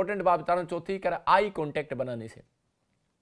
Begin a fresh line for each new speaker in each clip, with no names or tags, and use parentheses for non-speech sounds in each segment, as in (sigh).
Important बात बता रहा हूँ चौथी कर आई कॉन्टेक्ट बनाने से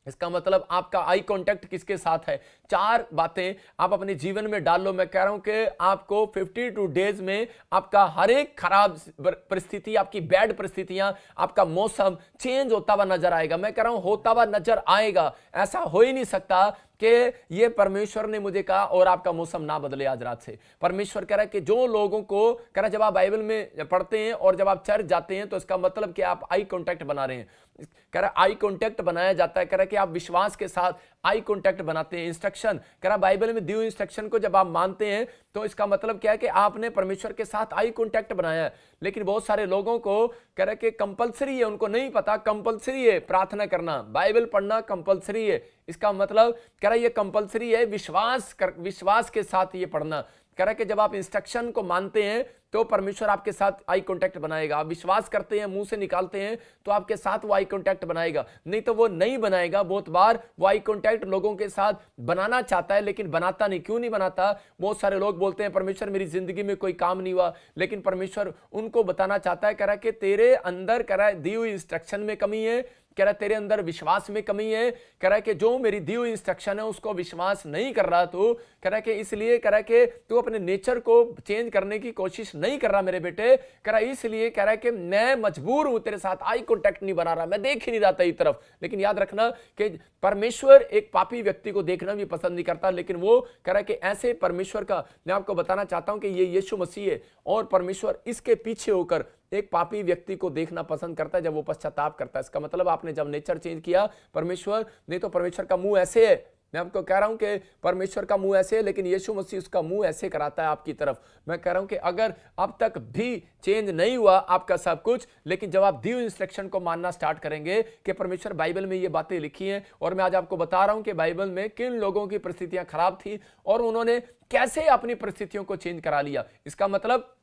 इसका मतलब आपका आई कांटेक्ट किसके साथ है चार बातें आप अपने जीवन में डाल लो मैं कह रहा हूं कि आपको 52 डेज में आपका हर एक खराब परिस्थिति आपकी बैड परिस्थितियां आपका मौसम चेंज होता हुआ नजर आएगा मैं कह रहा हूं होता हुआ नजर आएगा ऐसा हो ही नहीं सकता कि ये परमेश्वर ने मुझे कहा और आपका मौसम ना बदले आज रात से परमेश्वर कह रहा है कि जो लोगों को कह रहा जब आप बाइबल में पढ़ते हैं और जब आप चर्च जाते हैं तो इसका मतलब कि आप आई कॉन्टैक्ट बना रहे हैं कह रहा आई कॉन्टैक्ट बनाया जाता है कह रहा कि आप विश्वास के साथ आई कॉन्टैक्ट बनाते हैं इंस्ट्रक्शन कह रहा बाइबल में दी इंस्ट्रक्शन को जब आप मानते हैं तो इसका मतलब क्या है कि आपने परमेश्वर के साथ आई कॉन्टैक्ट बनाया है लेकिन बहुत सारे लोगों को कह रहे कि कंपलसरी है उनको नहीं पता कंपलसरी है प्रार्थना करना बाइबल पढ़ना कंपलसरी है इसका मतलब कह रहा है ये कंपलसरी है विश्वास कर विश्वास के साथ ये पढ़ना कह रहा है कि जब आप इंस्ट्रक्शन को मानते हैं तो परमेश्वर आपके साथ आई कॉन्टैक्ट बनाएगा आप विश्वास करते हैं मुंह से निकालते हैं तो आपके साथ वो आई कॉन्टैक्ट बनाएगा नहीं तो वो नहीं बनाएगा बहुत बार वो आई कॉन्टैक्ट लोगों के साथ बनाना चाहता है लेकिन बनाता नहीं क्यों नहीं बनाता बहुत सारे लोग बोलते हैं परमेश्वर मेरी जिंदगी में कोई काम नहीं हुआ लेकिन परमेश्वर उनको बताना चाहता है करा कि तेरे अंदर करा दी हुई इंस्ट्रक्शन में कमी है कह रहा तेरे अंदर विश्वास में कमी है कह रहा है कि जो मेरी दी हुई इंस्ट्रक्शन है उसको विश्वास नहीं कर रहा तू कह रहा है कि इसलिए कह रहा है कि तू अपने नेचर को चेंज करने की कोशिश नहीं कर रहा मेरे बेटे कह रहा इसलिए कह रहा है कि मैं मजबूर हूं तेरे साथ आई कॉन्टेक्ट नहीं बना रहा मैं देख ही नहीं रहा तेरी तरफ लेकिन याद रखना कि परमेश्वर एक पापी व्यक्ति को देखना भी पसंद नहीं करता लेकिन वो कह रहा है कि ऐसे परमेश्वर का मैं आपको बताना चाहता हूं कि ये यीशु मसीह है और परमेश्वर इसके पीछे होकर एक पापी व्यक्ति को देखना पसंद करता है जब वो पश्चाताप करता है इसका मतलब आपने जब नेचर चेंज किया परमेश्वर नहीं तो परमेश्वर का मुंह ऐसे है मैं आपको कह रहा हूं कि परमेश्वर का मुंह ऐसे है लेकिन यीशु मसीह उसका मुंह ऐसे कराता है आपकी तरफ मैं कह रहा हूं कि अगर अब तक भी चेंज नहीं हुआ आपका सब कुछ लेकिन जब आप दी इंस्ट्रक्शन को मानना स्टार्ट करेंगे कि परमेश्वर बाइबल में ये बातें लिखी हैं और मैं आज आपको बता रहा हूं कि बाइबल में किन लोगों की परिस्थितियां खराब थी और उन्होंने कैसे अपनी परिस्थितियों को चेंज करा लिया इसका मतलब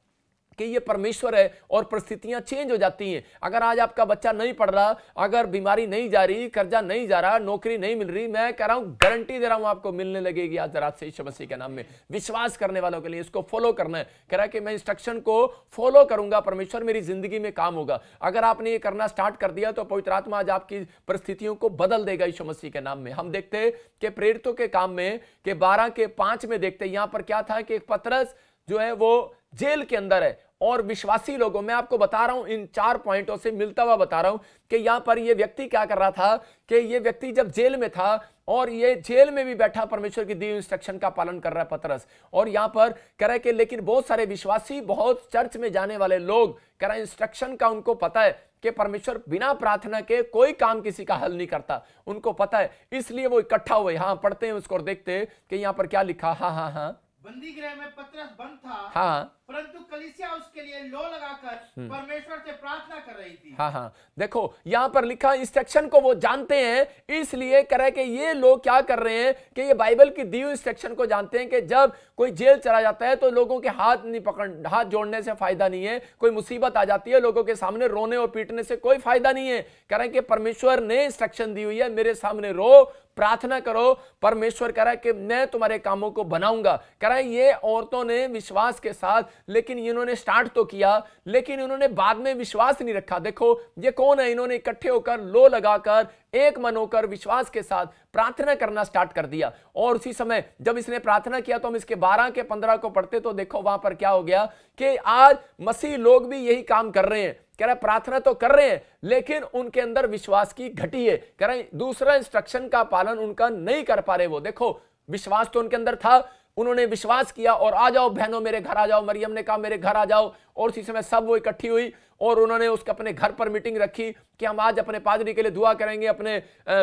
कि ये परमेश्वर है और परिस्थितियां चेंज हो जाती हैं अगर आज आपका बच्चा नहीं पढ़ रहा अगर बीमारी नहीं जा रही कर्जा नहीं जा रहा नौकरी नहीं मिल रही मैं कह रहा हूं गारंटी दे रहा हूं आपको मिलने लगेगी आज रात से मसीह के नाम में विश्वास करने वालों के लिए इसको फॉलो करना है कह रहा है कि मैं इंस्ट्रक्शन को फॉलो करूंगा परमेश्वर मेरी जिंदगी में काम होगा अगर आपने ये करना स्टार्ट कर दिया तो पवित्र आत्मा आज आपकी परिस्थितियों को बदल देगा इस मसीह के नाम में हम देखते कि प्रेरितों के काम में के बारह के पांच में देखते यहां पर क्या था कि पत्रस जो है वो जेल के अंदर है और विश्वासी लोगों में आपको बता रहा हूं इन चार पॉइंटों से मिलता हुआ बता रहा हूं कि यहां पर यह व्यक्ति क्या कर रहा था कि यह व्यक्ति जब जेल में था और ये जेल में भी बैठा परमेश्वर की दी इंस्ट्रक्शन का पालन कर रहा है पतरस और यहां पर कह रहा है कि लेकिन बहुत सारे विश्वासी बहुत चर्च में जाने वाले लोग कह रहे इंस्ट्रक्शन का उनको पता है कि परमेश्वर बिना प्रार्थना के कोई काम किसी का हल नहीं करता उनको पता है इसलिए वो इकट्ठा हुए हाँ पढ़ते हैं उसको और देखते हैं कि यहाँ पर क्या लिखा हाँ हाँ हाँ
बंदी गृह में पतरस बंद था हाँ परंतु कलिसिया उसके लिए लो लगाकर हम्म। परमेश्वर से प्रार्थना कर रही थी हाँ
हाँ देखो यहाँ पर लिखा इंस्ट्रक्शन को वो जानते हैं इसलिए कह रहे कि ये लोग क्या कर रहे हैं कि ये बाइबल की दी हुई इंस्ट्रक्शन को जानते हैं कि जब कोई जेल चला जाता है तो लोगों के हाथ नहीं पकड़ हाथ जोड़ने से फायदा नहीं है कोई मुसीबत आ जाती है लोगों के सामने रोने और पीटने से कोई फायदा नहीं है कह रहे हैं कि परमेश्वर ने इंस्ट्रक्शन दी हुई है मेरे सामने रो प्रार्थना करो परमेश्वर कह रहा है कि मैं तुम्हारे कामों को बनाऊंगा कह रहा है ये औरतों ने विश्वास के साथ लेकिन इन्होंने स्टार्ट तो किया लेकिन इन्होंने बाद में विश्वास नहीं रखा देखो ये कौन है इन्होंने इकट्ठे होकर लो लगाकर एक मन होकर विश्वास के साथ प्रार्थना करना स्टार्ट कर दिया और उसी समय जब इसने प्रार्थना किया तो हम इसके 12 के 15 को पढ़ते तो देखो वहां पर क्या हो गया कि आज मसीह लोग भी यही काम कर रहे हैं कह रहा प्रार्थना तो कर रहे हैं लेकिन उनके अंदर विश्वास की घटी है कह रहे दूसरा इंस्ट्रक्शन का पालन उनका नहीं कर पा रहे वो देखो विश्वास तो उनके अंदर था उन्होंने विश्वास किया और आ जाओ बहनों मेरे घर आ जाओ मरियम ने कहा मेरे घर आ जाओ और उसी समय सब वो इकट्ठी हुई और उन्होंने उसके अपने घर पर मीटिंग रखी कि हम आज अपने पादरी के लिए दुआ करेंगे अपने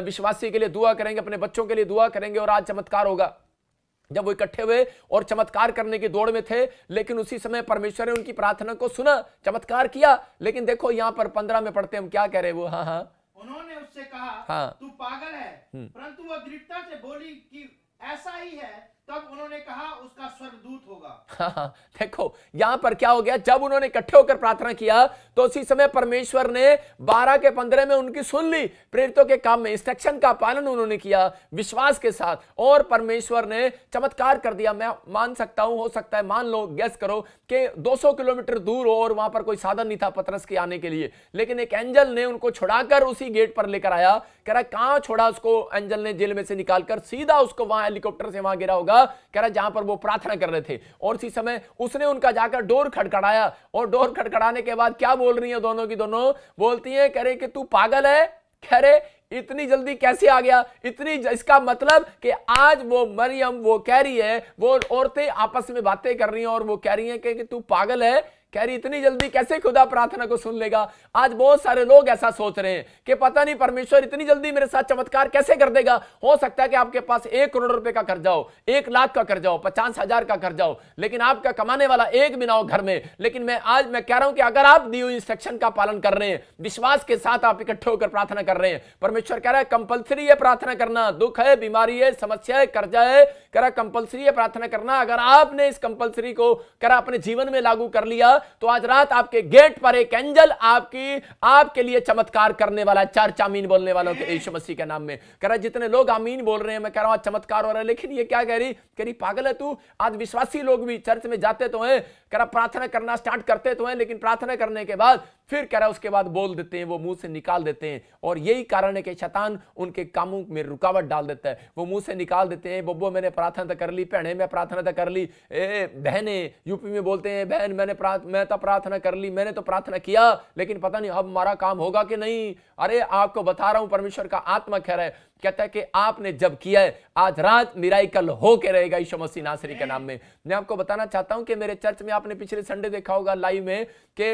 विश्वासी के लिए दुआ करेंगे अपने बच्चों के लिए दुआ करेंगे और आज चमत्कार होगा जब वो इकट्ठे हुए और चमत्कार करने की दौड़ में थे लेकिन उसी समय परमेश्वर ने उनकी प्रार्थना को सुना चमत्कार किया लेकिन देखो यहाँ पर पंद्रह में पढ़ते हम क्या कह रहे वो हाँ हाँ
उन्होंने उससे कहा हाँ तू पागल है हम्म। परंतु वह दृढ़ता से बोली कि ऐसा ही है तब उन्होंने कहा उसका स्वर्गदूत होगा
हाँ, (laughs) देखो यहां पर क्या हो गया जब उन्होंने इकट्ठे होकर प्रार्थना किया तो उसी समय परमेश्वर ने बारह के पंद्रह में उनकी सुन ली प्रेरितों के काम में इंस्ट्रक्शन का पालन उन्होंने किया विश्वास के साथ और परमेश्वर ने चमत्कार कर दिया मैं मान सकता हूं हो सकता है मान लो गैस करो कि 200 किलोमीटर दूर हो और वहां पर कोई साधन नहीं था पतरस के आने के लिए लेकिन एक एंजल ने उनको छुड़ाकर उसी गेट पर लेकर आया कह रहा कहां छोड़ा उसको एंजल ने जेल में से निकालकर सीधा उसको वहां हेलीकॉप्टर से वहां गिरा होगा था कह रहा जहां पर वो प्रार्थना कर रहे थे और उसी समय उसने उनका जाकर डोर खड़खड़ाया और डोर खड़खड़ाने के बाद क्या बोल रही है दोनों की दोनों बोलती है कह रहे कि तू पागल है कह रहे इतनी जल्दी कैसे आ गया इतनी इसका मतलब कि आज वो मरियम वो कह रही है वो औरतें आपस में बातें कर रही हैं और वो कह रही हैं कि, कि तू पागल है कह रही इतनी जल्दी कैसे खुदा प्रार्थना को सुन लेगा आज बहुत सारे लोग ऐसा सोच रहे हैं कि पता नहीं परमेश्वर इतनी जल्दी मेरे साथ चमत्कार कैसे कर देगा हो सकता है कि आपके पास एक करोड़ रुपए का कर्जा हो एक लाख का कर्जा हो पचास हजार का कर्जा हो लेकिन आपका कमाने वाला एक भी ना हो घर में लेकिन मैं आज मैं कह रहा हूं कि अगर आप दी हुई इंस्ट्रक्शन का पालन कर रहे हैं विश्वास के साथ आप इकट्ठे होकर प्रार्थना कर रहे हैं परमेश्वर कह रहा है कंपल्सरी है प्रार्थना करना दुख है बीमारी है समस्या है कर्जा है कह रहा कंपल्सरी है प्रार्थना करना अगर आपने इस कंपल्सरी को कह रहा अपने जीवन में लागू कर लिया तो आज रात आपके गेट पर एक एंजल आपकी आपके लिए चमत्कार करने वाला है चर्च अमीन बोलने वालों के यीशु मसीह के नाम में कह रहा जितने लोग आमीन बोल रहे हैं मैं कह रहा हूं चमत्कार हो रहा है लेकिन ये क्या कह रही कह रही पागल है तू आज विश्वासी लोग भी चर्च में जाते तो हैं कह रहा प्रार्थना करना स्टार्ट करते तो हैं लेकिन प्रार्थना करने के बाद फिर कह रहा उसके बाद बोल देते हैं वो मुंह से निकाल देते हैं और यही कारण है कि शैतान उनके कामों में रुकावट डाल देता है वो मुंह से निकाल देते हैं बब्बो मैंने प्रार्थना तो कर ली भैने मैं प्रार्थना तो कर ली ए बहने यूपी में बोलते हैं बहन मैंने मैं तो प्रार्थना कर ली मैंने तो प्रार्थना किया लेकिन पता नहीं अब हमारा काम होगा कि नहीं अरे आपको बता रहा हूं परमेश्वर का आत्मा कह रहा है कहता है कि आपने जब किया है आज रात कल होके रहेगा ईशो मसीह नासरी के नाम में मैं आपको बताना चाहता हूं कि मेरे चर्च में आपने पिछले संडे देखा होगा लाइव में कि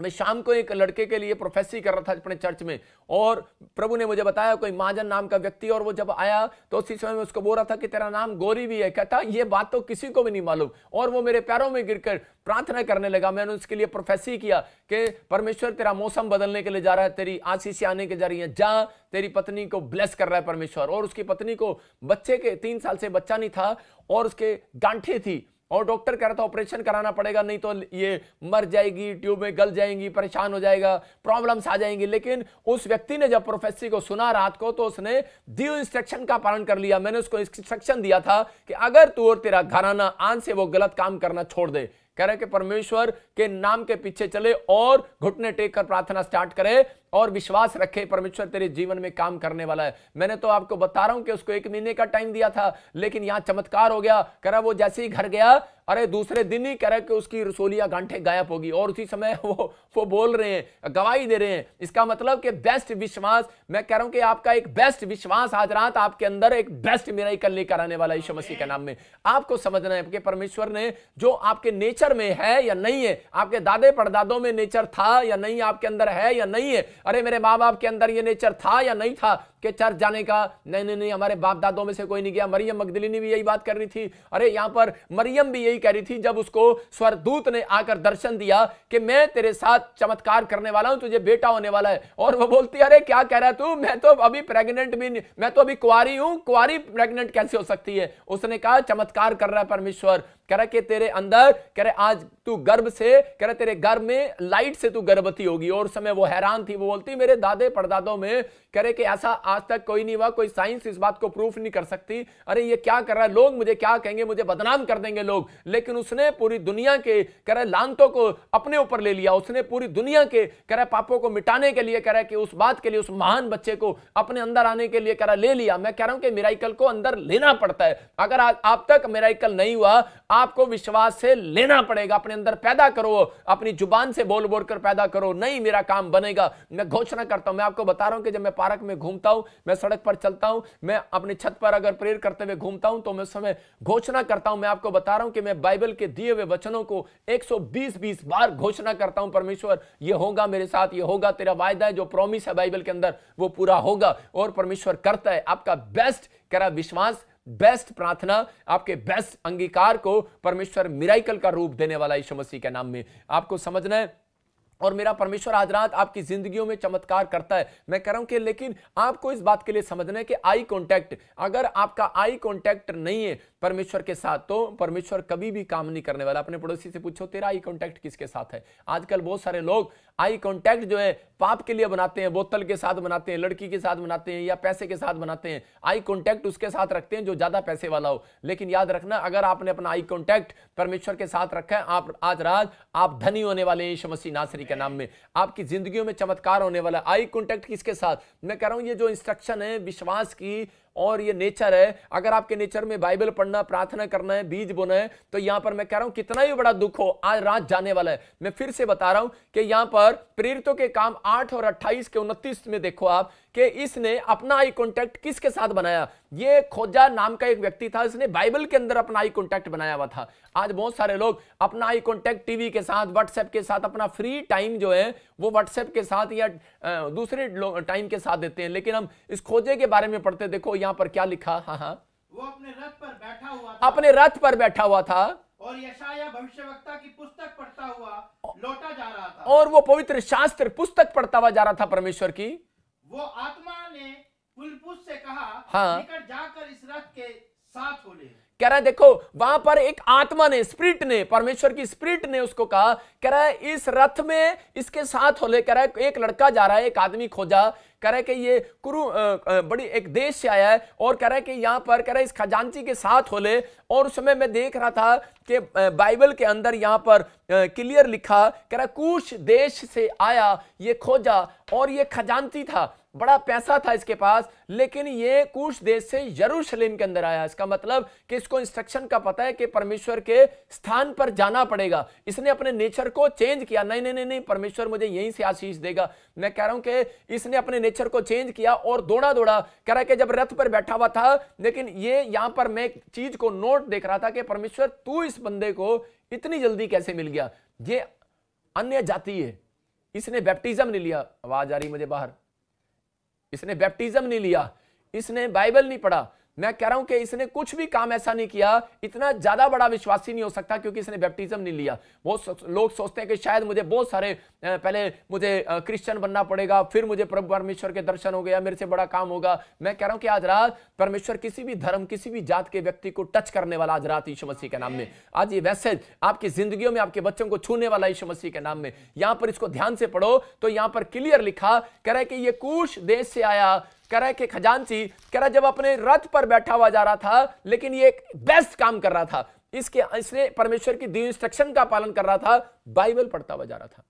मैं शाम को एक लड़के के लिए प्रोफेसी कर रहा था अपने चर्च में और प्रभु ने मुझे बताया कोई महाजन नाम का व्यक्ति और वो जब आया तो उसी समय में उसको बोल रहा था कि तेरा नाम गोरी भी है कहता ये बात तो किसी को भी नहीं मालूम और वो मेरे पैरों में गिरकर प्रार्थना करने लगा मैंने उसके लिए प्रोफेसी किया कि परमेश्वर तेरा मौसम बदलने के लिए जा रहा है तेरी आशीष आने के जा रही है जा तेरी पत्नी को ब्लेस कर रहा है परमेश्वर और उसकी पत्नी को बच्चे के तीन साल से बच्चा नहीं था और उसके गांठे थी और डॉक्टर कह रहा था ऑपरेशन कराना पड़ेगा नहीं तो ये मर जाएगी ट्यूब में गल जाएंगी परेशान हो जाएगा प्रॉब्लम्स आ जाएंगी लेकिन उस व्यक्ति ने जब प्रोफेसर को सुना रात को तो उसने दियो इंस्ट्रक्शन का पालन कर लिया मैंने उसको इंस्ट्रक्शन दिया था कि अगर तू और तेरा घराना आन से वो गलत काम करना छोड़ दे कह रहे कि परमेश्वर के नाम के पीछे चले और घुटने टेक कर प्रार्थना स्टार्ट करे और विश्वास रखे परमेश्वर तेरे जीवन में काम करने वाला है मैंने तो आपको बता रहा हूं कि उसको एक महीने का टाइम दिया था लेकिन यहां चमत्कार हो गया करा वो जैसे ही घर गया अरे दूसरे दिन ही कह रहा कि उसकी रसोलिया गांठे गायब होगी और उसी समय (laughs) वो वो बोल रहे हैं गवाही दे रहे हैं इसका मतलब कि बेस्ट विश्वास मैं कह रहा हूं कि आपका एक बेस्ट विश्वास आज रात आपके अंदर एक बेस्ट कल लेकर आने वाला यीशु मसीह के नाम में आपको समझना है कि परमेश्वर ने जो आपके नेचर में है या नहीं है आपके दादे परदादों में नेचर था या नहीं आपके अंदर है या नहीं है अरे मेरे माँ बाप के अंदर ये नेचर था या नहीं था कि चर्च जाने का नहीं नहीं नहीं हमारे बाप दादों में से कोई नहीं गया मरियम मकदलिनी भी यही बात कर रही थी अरे यहाँ पर मरियम भी यही कह रही थी जब उसको स्वरदूत ने आकर दर्शन दिया कि मैं तेरे साथ चमत्कार करने वाला हूँ तुझे बेटा होने वाला है और वो बोलती अरे क्या कह रहा है तू मैं तो अभी प्रेगनेंट भी नहीं मैं तो अभी कुआरी हूँ कुआरी प्रेगनेंट कैसे हो सकती है उसने कहा चमत्कार कर रहा है परमेश्वर कह रहा कि तेरे अंदर कह रहे आज तू गर्भ से कह रहे तेरे गर्भ में लाइट से तू गर्भवती होगी और समय वो हैरान थी वो बोलती मेरे दादे परदादों में कह रहे कि ऐसा आज तक कोई नहीं हुआ कोई साइंस इस बात को प्रूफ नहीं कर सकती अरे ये क्या कर रहा है लोग मुझे क्या कहेंगे मुझे बदनाम कर देंगे लोग लेकिन उसने पूरी दुनिया के कह रहे लानतों को अपने ऊपर ले लिया उसने पूरी दुनिया के कह रहे पापों को मिटाने के लिए कह रहा कि उस बात के लिए उस महान बच्चे को अपने अंदर आने के लिए कह रहा ले लिया मैं कह रहा हूं कि मेराइकल को अंदर लेना पड़ता है अगर आप तक मेराइकल नहीं हुआ आपको विश्वास से लेना पड़ेगा अपने अंदर पैदा करो अपनी जुबान से बोल बोल कर पैदा करो नहीं मेरा काम बनेगा मैं मैं घोषणा करता हूं मैं आपको बता रहा हूं कि जब मैं पार्क में घूमता हूं मैं सड़क पर चलता हूं मैं अपनी छत पर अगर प्रेर करते हुए घूमता हूं तो मैं समय घोषणा करता हूं मैं आपको बता रहा हूं कि मैं बाइबल के दिए हुए वचनों को 120 20 बार घोषणा करता हूं परमेश्वर ये होगा मेरे साथ ये होगा तेरा वायदा है जो प्रोमिस है बाइबल के अंदर वो पूरा होगा और परमेश्वर करता है आपका बेस्ट करा विश्वास बेस्ट प्रार्थना आपके बेस्ट अंगीकार को परमेश्वर मिराइकल का रूप देने वाला यीशु मसीह के नाम में आपको समझना है और मेरा परमेश्वर आज रात आपकी जिंदगियों में चमत्कार करता है मैं कह रहा हूं कि लेकिन आपको इस बात के लिए समझना है कि आई कॉन्टैक्ट अगर आपका आई कॉन्टैक्ट नहीं है परमेश्वर के साथ तो परमेश्वर कभी भी काम नहीं करने वाला अपने पड़ोसी से पूछो तेरा आई कांटेक्ट किसके साथ है आजकल बहुत सारे लोग आई कांटेक्ट जो है पाप के लिए बनाते हैं बोतल के साथ बनाते हैं लड़की के साथ बनाते हैं या पैसे के साथ बनाते हैं आई कांटेक्ट उसके साथ रखते हैं जो ज्यादा पैसे वाला हो लेकिन याद रखना अगर आपने अपना आई कॉन्टैक्ट परमेश्वर के साथ रखा है आप आज रात आप धनी होने वाले हैं शमसी नासरी के नाम में आपकी जिंदगी में चमत्कार होने वाला आई कॉन्टैक्ट किसके साथ मैं कह रहा हूं ये जो इंस्ट्रक्शन है विश्वास की और ये नेचर है अगर आपके नेचर में बाइबल पढ़ना प्रार्थना करना है बीज बोना है तो यहां पर मैं कह रहा हूं कितना ही बड़ा दुख हो आज रात जाने वाला है मैं फिर से बता रहा हूं कि यहां पर प्रेरितों के काम आठ और अट्ठाईस के उनतीस में देखो आप कि इसने अपना आई कॉन्टैक्ट किसके साथ बनाया ये खोजा नाम का एक व्यक्ति था इसने बाइबल के अंदर अपना आई कॉन्टैक्ट बनाया हुआ था आज बहुत सारे लोग अपना आई कॉन्टैक्ट टीवी के साथ व्हाट्सएप के साथ अपना फ्री टाइम जो है वो व्हाट्सएप के साथ या दूसरे टाइम के साथ देते हैं लेकिन हम इस खोजे के बारे में पढ़ते देखो यहाँ पर क्या लिखा हाँ हाँ
वो अपने रथ पर बैठा हुआ था अपने रथ पर बैठा हुआ था और यशाया भविष्यवक्ता की पुस्तक पढ़ता हुआ लौटा जा रहा
था और वो पवित्र शास्त्र पुस्तक पढ़ता हुआ जा रहा था परमेश्वर की
वो आत्मा ने पुलपुस से कहा हाँ निकट जाकर इस रथ के साथ हो ले
कह रहा है देखो वहां पर एक आत्मा ने स्प्रिट ने परमेश्वर की स्प्रिट ने उसको कहा कह रहा है इस रथ में इसके साथ हो ले कह रहा है एक लड़का जा रहा है एक आदमी खोजा कह रहा है कि ये कुरु बड़ी एक देश से आया है और कह रहा है कि यहाँ पर कह रहा है इस खजांची के साथ हो ले और उस समय मैं देख रहा था कि बाइबल के अंदर यहाँ पर क्लियर लिखा कह रहा है कुछ देश से आया ये खोजा और ये खजांची था बड़ा पैसा था इसके पास लेकिन ये कुछ देश से यरूशलेम के अंदर आया इसका मतलब कि इसको इंस्ट्रक्शन का पता है कि परमेश्वर के स्थान पर जाना पड़ेगा इसने अपने नेचर को चेंज किया नहीं नहीं नहीं नहीं परमेश्वर मुझे यहीं से आशीष देगा मैं कह रहा हूं कि इसने अपने नेचर को चेंज किया और दौड़ा दौड़ा कह रहा कि जब रथ पर बैठा हुआ था लेकिन ये यहां पर मैं चीज को नोट देख रहा था कि परमेश्वर तू इस बंदे को इतनी जल्दी कैसे मिल गया ये अन्य जाति है इसने बैप्टिज्म नहीं लिया आवाज आ रही मुझे बाहर इसने बैप्टिज्म नहीं लिया इसने बाइबल नहीं पढ़ा मैं कह रहा हूं कि इसने कुछ भी काम ऐसा नहीं किया इतना ज्यादा बड़ा विश्वासी नहीं हो सकता क्योंकि इसने बैप्टिज्म नहीं लिया बहुत लोग सोचते हैं कि शायद मुझे बहुत सारे पहले मुझे क्रिश्चियन बनना पड़ेगा फिर मुझे प्रभु परमेश्वर के दर्शन हो गया मेरे से बड़ा काम होगा मैं कह रहा हूं कि आज रात परमेश्वर किसी भी धर्म किसी भी जात के व्यक्ति को टच करने वाला आज रात यीशु मसीह के नाम में आज ये मैसेज आपकी जिंदगी में आपके बच्चों को छूने वाला यीशु मसीह के नाम में यहां पर इसको ध्यान से पढ़ो तो यहां पर क्लियर लिखा कह रहे कि ये कुश देश से आया कह रहा है कि खजांची कह रहा जब अपने रथ पर बैठा हुआ जा रहा था लेकिन ये एक बेस्ट काम कर रहा था इसके इसने परमेश्वर की दी इंस्ट्रक्शन का पालन कर रहा था बाइबल पढ़ता हुआ जा रहा था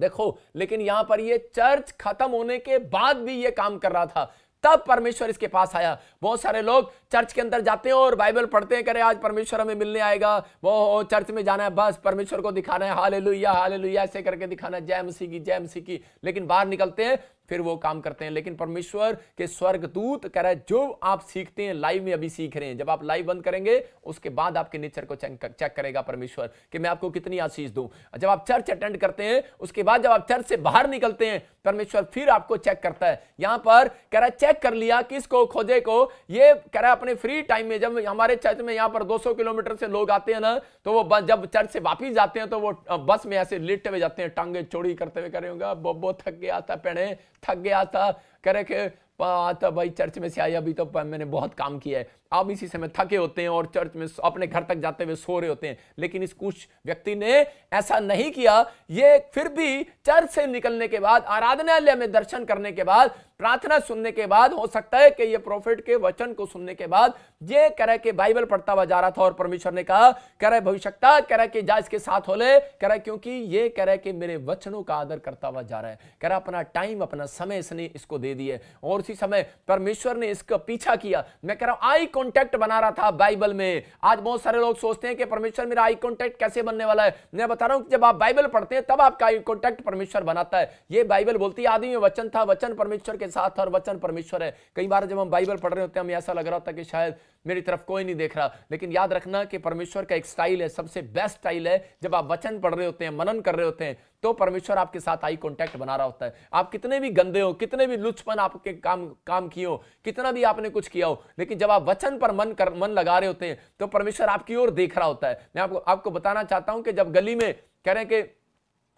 देखो लेकिन यहां पर ये चर्च खत्म होने के बाद भी ये काम कर रहा था तब परमेश्वर इसके पास आया बहुत सारे लोग चर्च के अंदर जाते हैं और बाइबल पढ़ते हैं करे आज परमेश्वर हमें मिलने आएगा वो चर्च में जाना है बस परमेश्वर को दिखाना है हाले लुया हाले लुया ऐसे करके दिखाना है जय मसीह की जय मसीह की लेकिन बाहर निकलते हैं फिर वो काम करते हैं लेकिन परमेश्वर के स्वर्ग दूत कह रहे है जो आप सीखते हैं लाइव में अभी सीख रहे हैं जब आप लाइव बंद करेंगे उसके बाद आपके नेचर को चेक करेगा परमेश्वर कि मैं आपको कितनी आशीष दूं जब आप चर्च अटेंड करते हैं उसके बाद जब आप चर्च से बाहर निकलते हैं परमेश्वर फिर आपको चेक करता है यहां पर कह रहा है चेक कर लिया किस को खोजे को ये कह रहा है अपने फ्री टाइम में जब हमारे चर्च में यहां पर 200 किलोमीटर से लोग आते हैं ना तो वो जब चर्च से वापिस जाते हैं तो वो बस में ऐसे लेटते हुए जाते हैं टांगे चोरी करते हुए करेंगे बब्बो थक गया था पेड़े थक गया था कह रहे कि आता भाई चर्च में से आया अभी तो मैंने बहुत काम किया है आप इसी समय थके होते हैं और चर्च में अपने घर तक जाते हुए सो रहे होते हैं लेकिन इस कुछ व्यक्ति ने ऐसा नहीं किया ये फिर भी चर्च से निकलने के बाद आराधनालय में दर्शन करने के बाद प्रार्थना सुनने के बाद हो सकता है कि ये प्रोफेट के वचन को सुनने के बाद ये कह रहा कि बाइबल पढ़ता हुआ जा रहा था और परमेश्वर ने कहा कह भविष्यता कह के कि जा इसके साथ हो ले कह क्योंकि ये कह रहा कि मेरे वचनों का आदर करता हुआ जा रहा है कह रहा अपना टाइम अपना समय इसने इसको दे दिया और उसी समय परमेश्वर ने इसका पीछा किया मैं कह रहा हूं आई कॉन्टेक्ट बना रहा था बाइबल में आज बहुत सारे लोग सोचते हैं कि परमेश्वर मेरा आई कॉन्टेक्ट कैसे बनने वाला है मैं बता रहा हूं जब आप बाइबल पढ़ते हैं तब आपका आई कॉन्टेक्ट परमेश्वर बनाता है ये बाइबल बोलती है आदमी वचन था वचन परमेश्वर के साथ और वचन परमेश्वर है कई बार जब हम बाइबल पढ़ रहे होते हैं हमें ऐसा लग रहा था कि शायद मेरी तरफ कोई नहीं देख रहा लेकिन याद रखना कि परमेश्वर का एक स्टाइल है सबसे बेस्ट स्टाइल है जब आप वचन पढ़ रहे होते हैं मनन कर रहे होते हैं तो परमेश्वर आपके साथ आई कॉन्टैक्ट बना रहा होता है आप कितने भी गंदे हो कितने भी लुचपन आपके काम काम किए हो कितना भी आपने कुछ किया हो लेकिन जब आप वचन पर मन कर मन लगा रहे होते हैं तो परमेश्वर आपकी ओर देख रहा होता है मैं आपको आपको बताना चाहता हूं कि जब गली में कह रहे हैं कि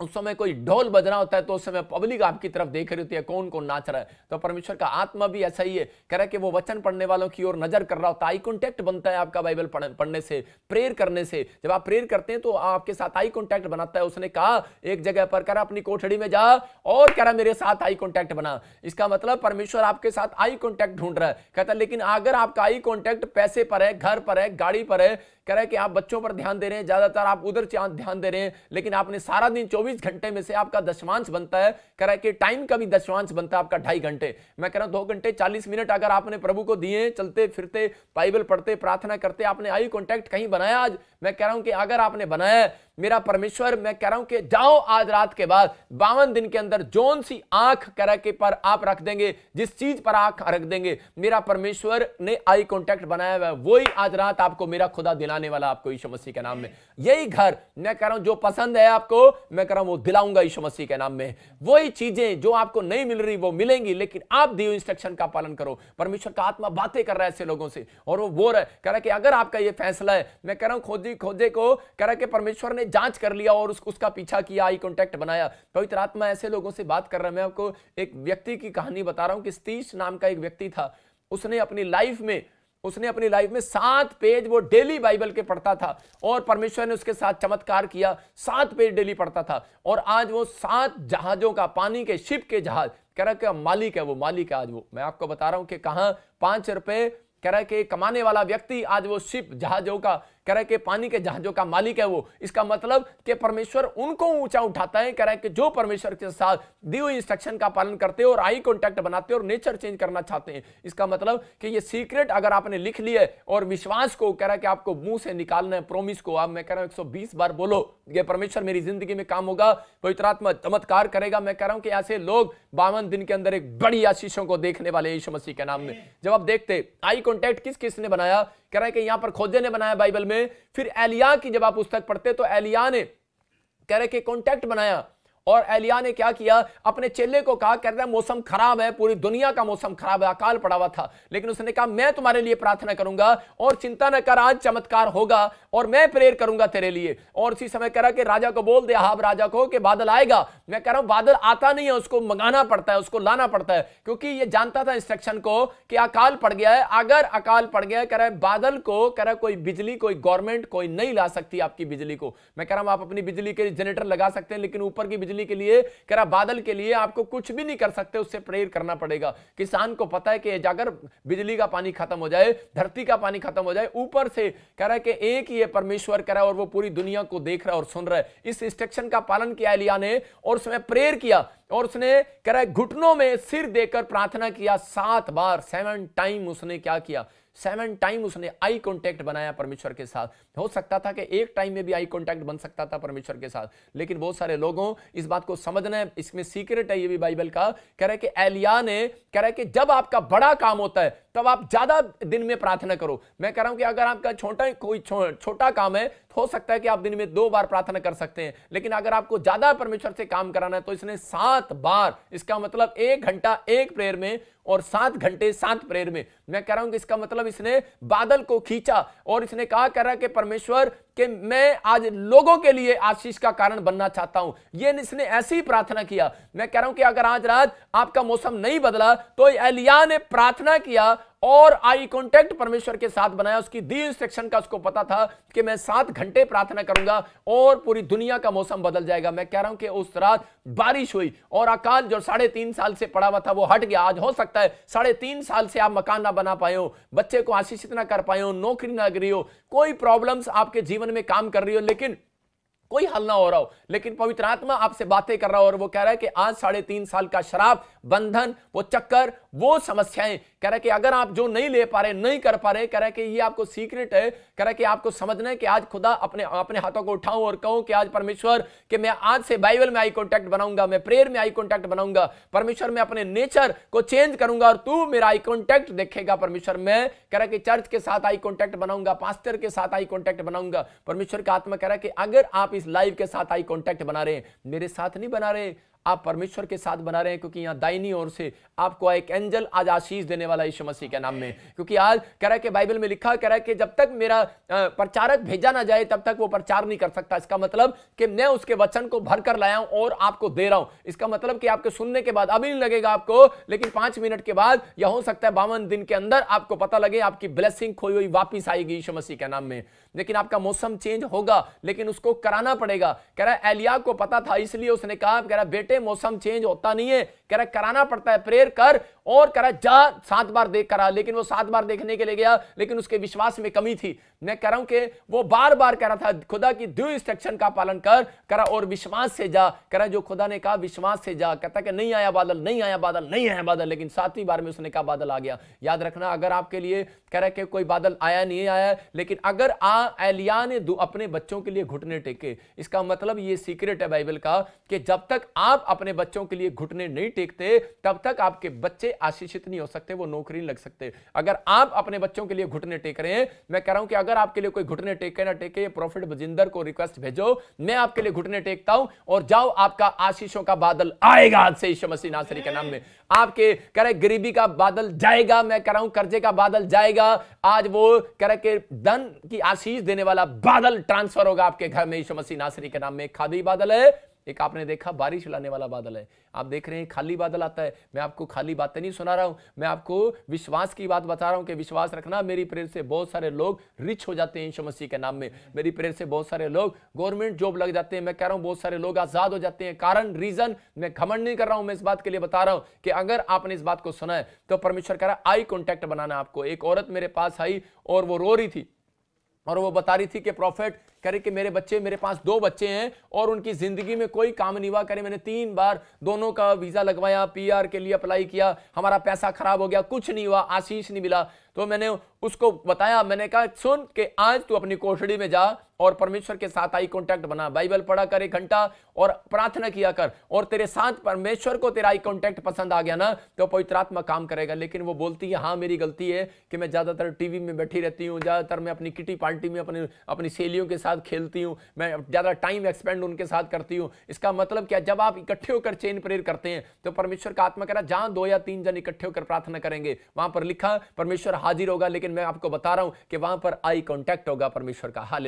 उस समय कोई ढोल बज रहा होता है तो उस समय पब्लिक आपकी तरफ देख रही होती है कौन कौन नाच रहा है तो परमेश्वर का आत्मा भी ऐसा ही है कह रहा है कि वो वचन पढ़ने वालों की ओर नजर कर रहा होता है आई कॉन्टैक्ट बनता है आपका बाइबल पढ़ने से प्रेयर करने से जब आप प्रेयर करते हैं तो आपके साथ आई कॉन्टैक्ट बनाता है उसने कहा एक जगह पर करा अपनी कोठड़ी में जा और कह रहा मेरे साथ आई कॉन्टैक्ट बना इसका मतलब परमेश्वर आपके साथ आई कॉन्टैक्ट ढूंढ रहा है कहता है लेकिन अगर आपका आई कॉन्टैक्ट पैसे पर है घर पर है गाड़ी पर है कह रहा है कि आप बच्चों पर ध्यान दे रहे हैं ज्यादातर आप उधर ध्यान दे रहे हैं लेकिन आपने सारा दिन चौबीस घंटे में से आपका दशमांश बनता है कह रहा है कि टाइम का भी दशमांश बनता है आपका ढाई घंटे मैं कह रहा हूं दो घंटे चालीस मिनट अगर आपने प्रभु को दिए चलते फिरते बाइबल पढ़ते प्रार्थना करते आपने आई कॉन्टैक्ट कहीं बनाया आज मैं कह रहा हूं कि अगर आपने बनाया मेरा परमेश्वर मैं कह रहा हूं कि जाओ आज रात के बाद बावन दिन के अंदर जोन सी आंख करा के पर आप रख देंगे जिस चीज पर आंख रख देंगे मेरा परमेश्वर ने आई कॉन्टेक्ट बनाया हुआ है वही आज रात आपको मेरा खुदा दिलाने वाला आपको ईशो मसीह के नाम में यही घर मैं कह रहा हूं जो पसंद है आपको मैं कह रहा हूं वो दिलाऊंगा ईशो मसीह के नाम में वही चीजें जो आपको नहीं मिल रही वो मिलेंगी लेकिन आप दियो इंस्ट्रक्शन का पालन करो परमेश्वर का आत्मा बातें कर रहा है ऐसे लोगों से और वो बोल रहा है कह रहा है कि अगर आपका ये फैसला है मैं कह रहा हूं खोजी खोजे को कह रहा है कि परमेश्वर ने जांच कर लिया और उस, उसका पीछा किया आई कॉन्टैक्ट बनाया पवित्र आत्मा ऐसे लोगों से बात कर रहा है मैं आपको एक व्यक्ति की कहानी बता रहा हूँ कि सतीश नाम का एक व्यक्ति था उसने अपनी लाइफ में उसने अपनी लाइफ में सात पेज वो डेली बाइबल के पढ़ता था और परमेश्वर ने उसके साथ चमत्कार किया सात पेज डेली पढ़ता था और आज वो सात जहाजों का पानी के शिप के जहाज कह रहा क्या मालिक है वो मालिक है आज वो मैं आपको बता रहा हूं कि कहा पांच रुपए कह रहा है कि कमाने वाला व्यक्ति आज वो शिप जहाजों का कह रहा है कि पानी के जहाजों का मालिक है वो इसका मतलब कि परमेश्वर उनको ऊंचा उठाता है कह रहा है कि जो परमेश्वर के साथ दी हुई इंस्ट्रक्शन का पालन करते हैं और आई कॉन्टैक्ट बनाते हैं और नेचर चेंज करना चाहते हैं इसका मतलब कि ये सीक्रेट अगर आपने लिख लिया और विश्वास को कह रहा है कि आपको मुंह से निकालना है प्रोमिस को आप मैं कह रहा हूं बीस बार बोलो ये परमेश्वर मेरी जिंदगी में काम होगा पवित्रात्मा चमत्कार करेगा मैं कह रहा हूं कि ऐसे लोग बावन दिन के अंदर एक बड़ी आशीषों को देखने वाले यीशु मसीह के नाम में जब आप देखते आई कॉन्टैक्ट किस किसने बनाया कह रहा है कि यहां पर खोजे ने बनाया बाइबल में फिर एलिया की जब आप पुस्तक पढ़ते तो एलिया ने कह रहे कि कॉन्टैक्ट बनाया और एलिया ने क्या किया अपने चेले को कहा कर रहा है मौसम खराब है पूरी दुनिया का मौसम खराब है अकाल पड़ा हुआ था लेकिन उसने कहा मैं तुम्हारे लिए प्रार्थना करूंगा और चिंता न कर आज चमत्कार होगा और मैं प्रेर करूंगा तेरे लिए और उसी समय करा कि राजा को बोल दे हाब राजा को कि बादल आएगा मैं कह रहा हूं बादल आता नहीं है उसको मंगाना पड़ता है उसको लाना पड़ता है क्योंकि यह जानता था इंस्ट्रक्शन को कि अकाल पड़ गया है अगर अकाल पड़ गया कह रहा है बादल को कह रहा है कोई बिजली कोई गवर्नमेंट कोई नहीं ला सकती आपकी बिजली को मैं कह रहा हूं आप अपनी बिजली के जनरेटर लगा सकते हैं लेकिन ऊपर की बिजली बिजली के लिए कह रहा बादल के लिए आपको कुछ भी नहीं कर सकते उससे प्रेर करना पड़ेगा किसान को पता है कि जाकर बिजली का पानी खत्म हो जाए धरती का पानी खत्म हो जाए ऊपर से कह रहा है कि एक ही परमेश्वर कह रहा है और वो पूरी दुनिया को देख रहा है और सुन रहा है इस इंस्ट्रक्शन का पालन किया लिया ने और उसमें प्रेयर किया और उसने कह रहा है घुटनों में सिर देकर प्रार्थना किया सात बार सेवन टाइम उसने क्या किया सेवन टाइम उसने आई कांटेक्ट बनाया परमेश्वर के साथ हो सकता था कि एक टाइम में भी आई कांटेक्ट बन सकता था परमेश्वर के साथ लेकिन बहुत सारे लोगों इस बात को समझना है इसमें सीक्रेट है ये भी बाइबल का कह रहा है कि एलिया ने कह रहा है कि जब आपका बड़ा काम होता है तब आप ज़्यादा दिन में प्रार्थना करो मैं कह रहा हूं कि अगर आपका छोटा कोई छो, छोटा काम है तो हो सकता है कि आप दिन में दो बार प्रार्थना कर सकते हैं लेकिन अगर आपको ज़्यादा परमेश्वर से काम कराना है तो इसने सात बार इसका मतलब एक घंटा एक प्रेयर में और सात घंटे सात प्रेयर में मैं कह रहा हूं कि इसका मतलब इसने बादल को खींचा और इसने कहा कह रहा कि परमेश्वर कि मैं आज लोगों के लिए आशीष का कारण बनना चाहता हूं ये इसने ऐसी ही प्रार्थना किया मैं कह रहा हूं कि अगर आज रात आपका मौसम नहीं बदला तो एलिया ने प्रार्थना किया और आई कांटेक्ट परमेश्वर के साथ बनाया उसकी दी इंस्ट्रक्शन का उसको पता था कि मैं सात घंटे प्रार्थना करूंगा और पूरी दुनिया का मौसम बदल जाएगा मैं कह रहा हूं कि उस रात बारिश हुई और अकाल जो साढ़े तीन साल से पड़ा हुआ था वो हट गया आज हो सकता है साढ़े तीन साल से आप मकान ना बना पाए हो बच्चे को आशीषित ना कर पाए हो नौकरी ना गिरी हो कोई प्रॉब्लम्स आपके जीवन में काम कर रही हो लेकिन कोई हल ना हो रहा हो लेकिन पवित्र आत्मा आपसे बातें कर रहा हो और वो कह रहा है कि आज साढ़े तीन साल का शराब बंधन वो चक्कर वो समस्याएं कह रहा है कि अगर आप जो नहीं ले पा रहे नहीं कर पा रहे कह रहा है कि ये आपको सीक्रेट है कह रहा है कि आपको समझना है कि आज खुदा अपने अपने हाथों को उठाऊं और कहूं कि आज परमेश्वर कि मैं आज से बाइबल में आई कॉन्टैक्ट बनाऊंगा मैं प्रेयर में आई कॉन्टैक्ट बनाऊंगा परमेश्वर मैं अपने नेचर को चेंज करूंगा और तू मेरा आई कॉन्टैक्ट देखेगा परमेश्वर मैं कह रहा कि चर्च के साथ आई कॉन्टैक्ट बनाऊंगा पास्टर के साथ आई कॉन्टैक्ट बनाऊंगा परमेश्वर का आत्मा कह रहा है कि अगर आप इस लाइव के साथ आई कॉन्टैक्ट बना रहे हैं मेरे साथ नहीं बना रहे आप परमेश्वर के साथ बना रहे हैं क्योंकि यहाँ दाइनी ओर से आपको एक एंजल आज आशीष देने वाला यीशु मसीह के नाम में क्योंकि आज कह रहा है कि बाइबल में लिखा कह रहा है कि जब तक मेरा प्रचारक भेजा ना जाए तब तक वो प्रचार नहीं कर सकता इसका मतलब कि मैं उसके वचन को भर कर लाया हूं और आपको दे रहा हूं इसका मतलब कि आपके सुनने के बाद अभी नहीं लगेगा आपको लेकिन पांच मिनट के बाद यह हो सकता है बावन दिन के अंदर आपको पता लगे आपकी ब्लेसिंग खोई हुई वापिस आएगी यीशु मसीह के नाम में लेकिन आपका मौसम चेंज होगा लेकिन उसको कराना पड़ेगा कह रहा है एलिया को पता था इसलिए उसने कहा कह रहा बेटा बेटे मौसम चेंज होता नहीं है कह रहा कराना पड़ता है प्रेयर कर और करा जा सात बार देख करा लेकिन वो सात बार देखने के लिए गया लेकिन उसके विश्वास में कमी थी मैं कह रहा हूं कि वो बार बार कह रहा था खुदा की दो इंस्ट्रक्शन का पालन कर करा और विश्वास से जा करा जो खुदा ने कहा विश्वास से जा कहता कि नहीं आया बादल नहीं आया बादल नहीं आया बादल लेकिन सातवीं बार में उसने कहा बादल आ गया याद रखना अगर आपके लिए कह रहा कि कोई बादल आया नहीं आया लेकिन अगर आ एलिया ने अपने बच्चों के लिए घुटने टेके इसका मतलब ये सीक्रेट है बाइबल का कि जब तक आप अपने बच्चों के लिए घुटने नहीं टेकते तब तक आपके बच्चे आशीषित नहीं हो सकते वो नौकरी लग सकते अगर आप अपने बच्चों के लिए घुटने टेक रहे हैं मैं कह रहा हूं कि अगर आपके लिए कोई घुटने टेके ना टेके प्रॉफिट बजिंदर को रिक्वेस्ट भेजो मैं आपके लिए घुटने टेकता हूं और जाओ आपका आशीषों का बादल आएगा आज से ईशो मसीह नासरी के नाम में आपके कह रहे गरीबी का बादल जाएगा मैं कह रहा हूं कर्जे का बादल जाएगा आज वो कह रहे कि धन की आशीष देने वाला बादल ट्रांसफर होगा आपके घर में ईशो मसीह नासरी के नाम में खादी बादल है एक आपने देखा बारिश लाने वाला बादल है आप देख रहे हैं खाली बादल आता है मैं आपको खाली बातें नहीं सुना रहा हूं मैं आपको विश्वास की बात बता रहा हूं कि विश्वास रखना मेरी प्रेर से बहुत सारे लोग रिच हो जाते हैं यीशु मसीह के नाम में मेरी प्रेर से बहुत सारे लोग गवर्नमेंट जॉब लग जाते हैं मैं कह रहा हूं बहुत सारे लोग आजाद हो जाते हैं कारण रीजन मैं घमंड नहीं कर रहा हूं मैं इस बात के लिए बता रहा हूं कि अगर आपने इस बात को सुना है तो परमेश्वर कह रहा है आई कॉन्टेक्ट बनाना आपको एक औरत मेरे पास आई और वो रो रही थी और वो बता रही थी कि प्रॉफिट करे कि मेरे बच्चे मेरे पास दो बच्चे हैं और उनकी ज़िंदगी में कोई काम नहीं हुआ करे मैंने तीन बार दोनों का वीज़ा लगवाया पीआर के लिए अप्लाई किया हमारा पैसा ख़राब हो गया कुछ नहीं हुआ आशीष नहीं मिला तो मैंने उसको बताया मैंने कहा सुन कि आज तू अपनी कोठड़ी में जा और परमेश्वर के साथ आई कांटेक्ट बना बाइबल पढ़ा कर एक घंटा और प्रार्थना किया कर और तेरे साथ परमेश्वर को तेरा आई कांटेक्ट पसंद आ गया ना तो पवित्र आत्मा काम करेगा लेकिन वो बोलती है हाँ मेरी गलती है कि मैं ज़्यादातर टीवी में बैठी रहती हूँ ज़्यादातर मैं अपनी किटी पार्टी में अपनी अपनी सहेलियों के साथ साथ खेलती हूँ मैं ज़्यादा टाइम एक्सपेंड उनके साथ करती हूँ इसका मतलब क्या जब आप इकट्ठे होकर चेन प्रेयर करते हैं तो परमेश्वर का आत्मा कह रहा जहाँ दो या तीन जन इकट्ठे होकर प्रार्थना करेंगे वहाँ पर लिखा परमेश्वर हाजिर होगा लेकिन मैं आपको बता रहा हूँ कि वहाँ पर आई कॉन्टैक्ट होगा परमेश्वर का हाँ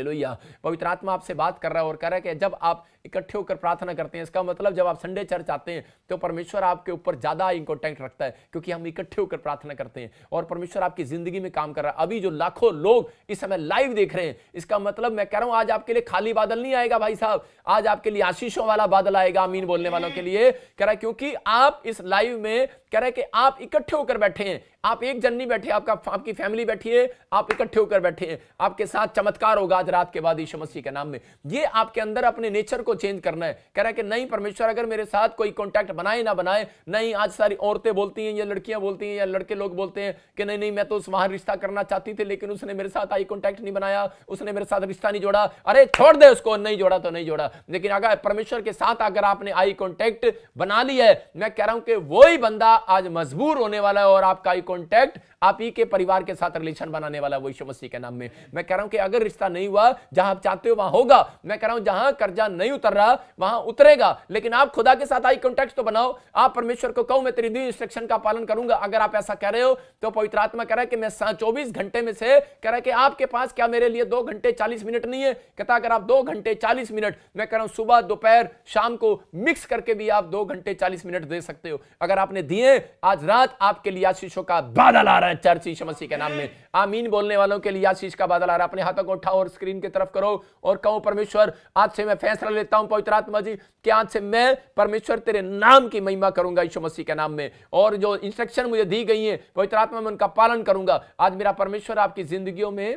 पवित्र आत्मा आपसे बात कर रहा है और कह रहा है कि जब आप इकट्ठे होकर प्रार्थना करते हैं इसका मतलब जब आप संडे चर्च आते हैं तो परमेश्वर आपके ऊपर ज़्यादा इन रखता है क्योंकि हम इकट्ठे होकर प्रार्थना करते हैं और परमेश्वर आपकी ज़िंदगी में काम कर रहा है अभी जो लाखों लोग इस समय लाइव देख रहे हैं इसका मतलब मैं कह रहा हूं आज आपके लिए खाली बादल नहीं आएगा भाई साहब आज आपके लिए आशीषों वाला बादल आएगा अमीन बोलने वालों के लिए कह रहा क्योंकि आप इस लाइव में कह रहे कि आप इकट्ठे होकर बैठे हैं आप एक जन नहीं बैठे आपका आपकी फैमिली बैठी है आप इकट्ठे होकर बैठे हैं आपके साथ चमत्कार होगा आज रात के बाद यीशु मसीह के नाम में ये आपके अंदर अपने नेचर को चेंज करना है कह रहा है कि नहीं परमेश्वर अगर मेरे साथ कोई कॉन्टैक्ट बनाए ना बनाए नहीं आज सारी औरतें बोलती हैं या लड़कियां बोलती हैं या लड़के लोग बोलते हैं कि नहीं नहीं मैं तो वहां रिश्ता करना चाहती थी लेकिन उसने मेरे साथ आई कॉन्टैक्ट नहीं बनाया उसने मेरे साथ रिश्ता नहीं जोड़ा अरे छोड़ दे उसको नहीं जोड़ा तो नहीं जोड़ा लेकिन अगर परमेश्वर के साथ अगर आपने आई कॉन्टैक्ट बना लिया है मैं कह रहा हूं कि वही बंदा आज मजबूर होने वाला है और आपका आई contact आप ही के परिवार के साथ रिलेशन बनाने वाला वो यीशु मसीह के नाम में मैं कह रहा हूं कि अगर रिश्ता नहीं हुआ जहां आप चाहते हो वहां होगा मैं कह रहा हूं जहां कर्जा नहीं उतर रहा वहां उतरेगा लेकिन आप खुदा के साथ आई कॉन्टेक्ट तो बनाओ आप परमेश्वर को कहो मैं तेरी दी इंस्ट्रक्शन का पालन करूंगा अगर आप ऐसा कह रहे हो तो पवित्र आत्मा कह रहा है कि मैं चौबीस घंटे में से कह रहा है कि आपके पास क्या मेरे लिए दो घंटे चालीस मिनट नहीं है कहता अगर आप दो घंटे चालीस मिनट मैं कह रहा हूं सुबह दोपहर शाम को मिक्स करके भी आप दो घंटे चालीस मिनट दे सकते हो अगर आपने दिए आज रात आपके लिए आशीषों का बादल आ रहा है है चर्च यीशु मसीह के नाम में आमीन बोलने वालों के लिए आशीष का बादल आ रहा है अपने हाथों को उठाओ और स्क्रीन की तरफ करो और कहो परमेश्वर आज से मैं फैसला लेता हूं पवित्र आत्मा जी कि आज से मैं परमेश्वर तेरे नाम की महिमा करूंगा यीशु मसीह के नाम में और जो इंस्ट्रक्शन मुझे दी गई है पवित्र आत्मा मैं उनका पालन करूंगा आज मेरा परमेश्वर आपकी जिंदगियों में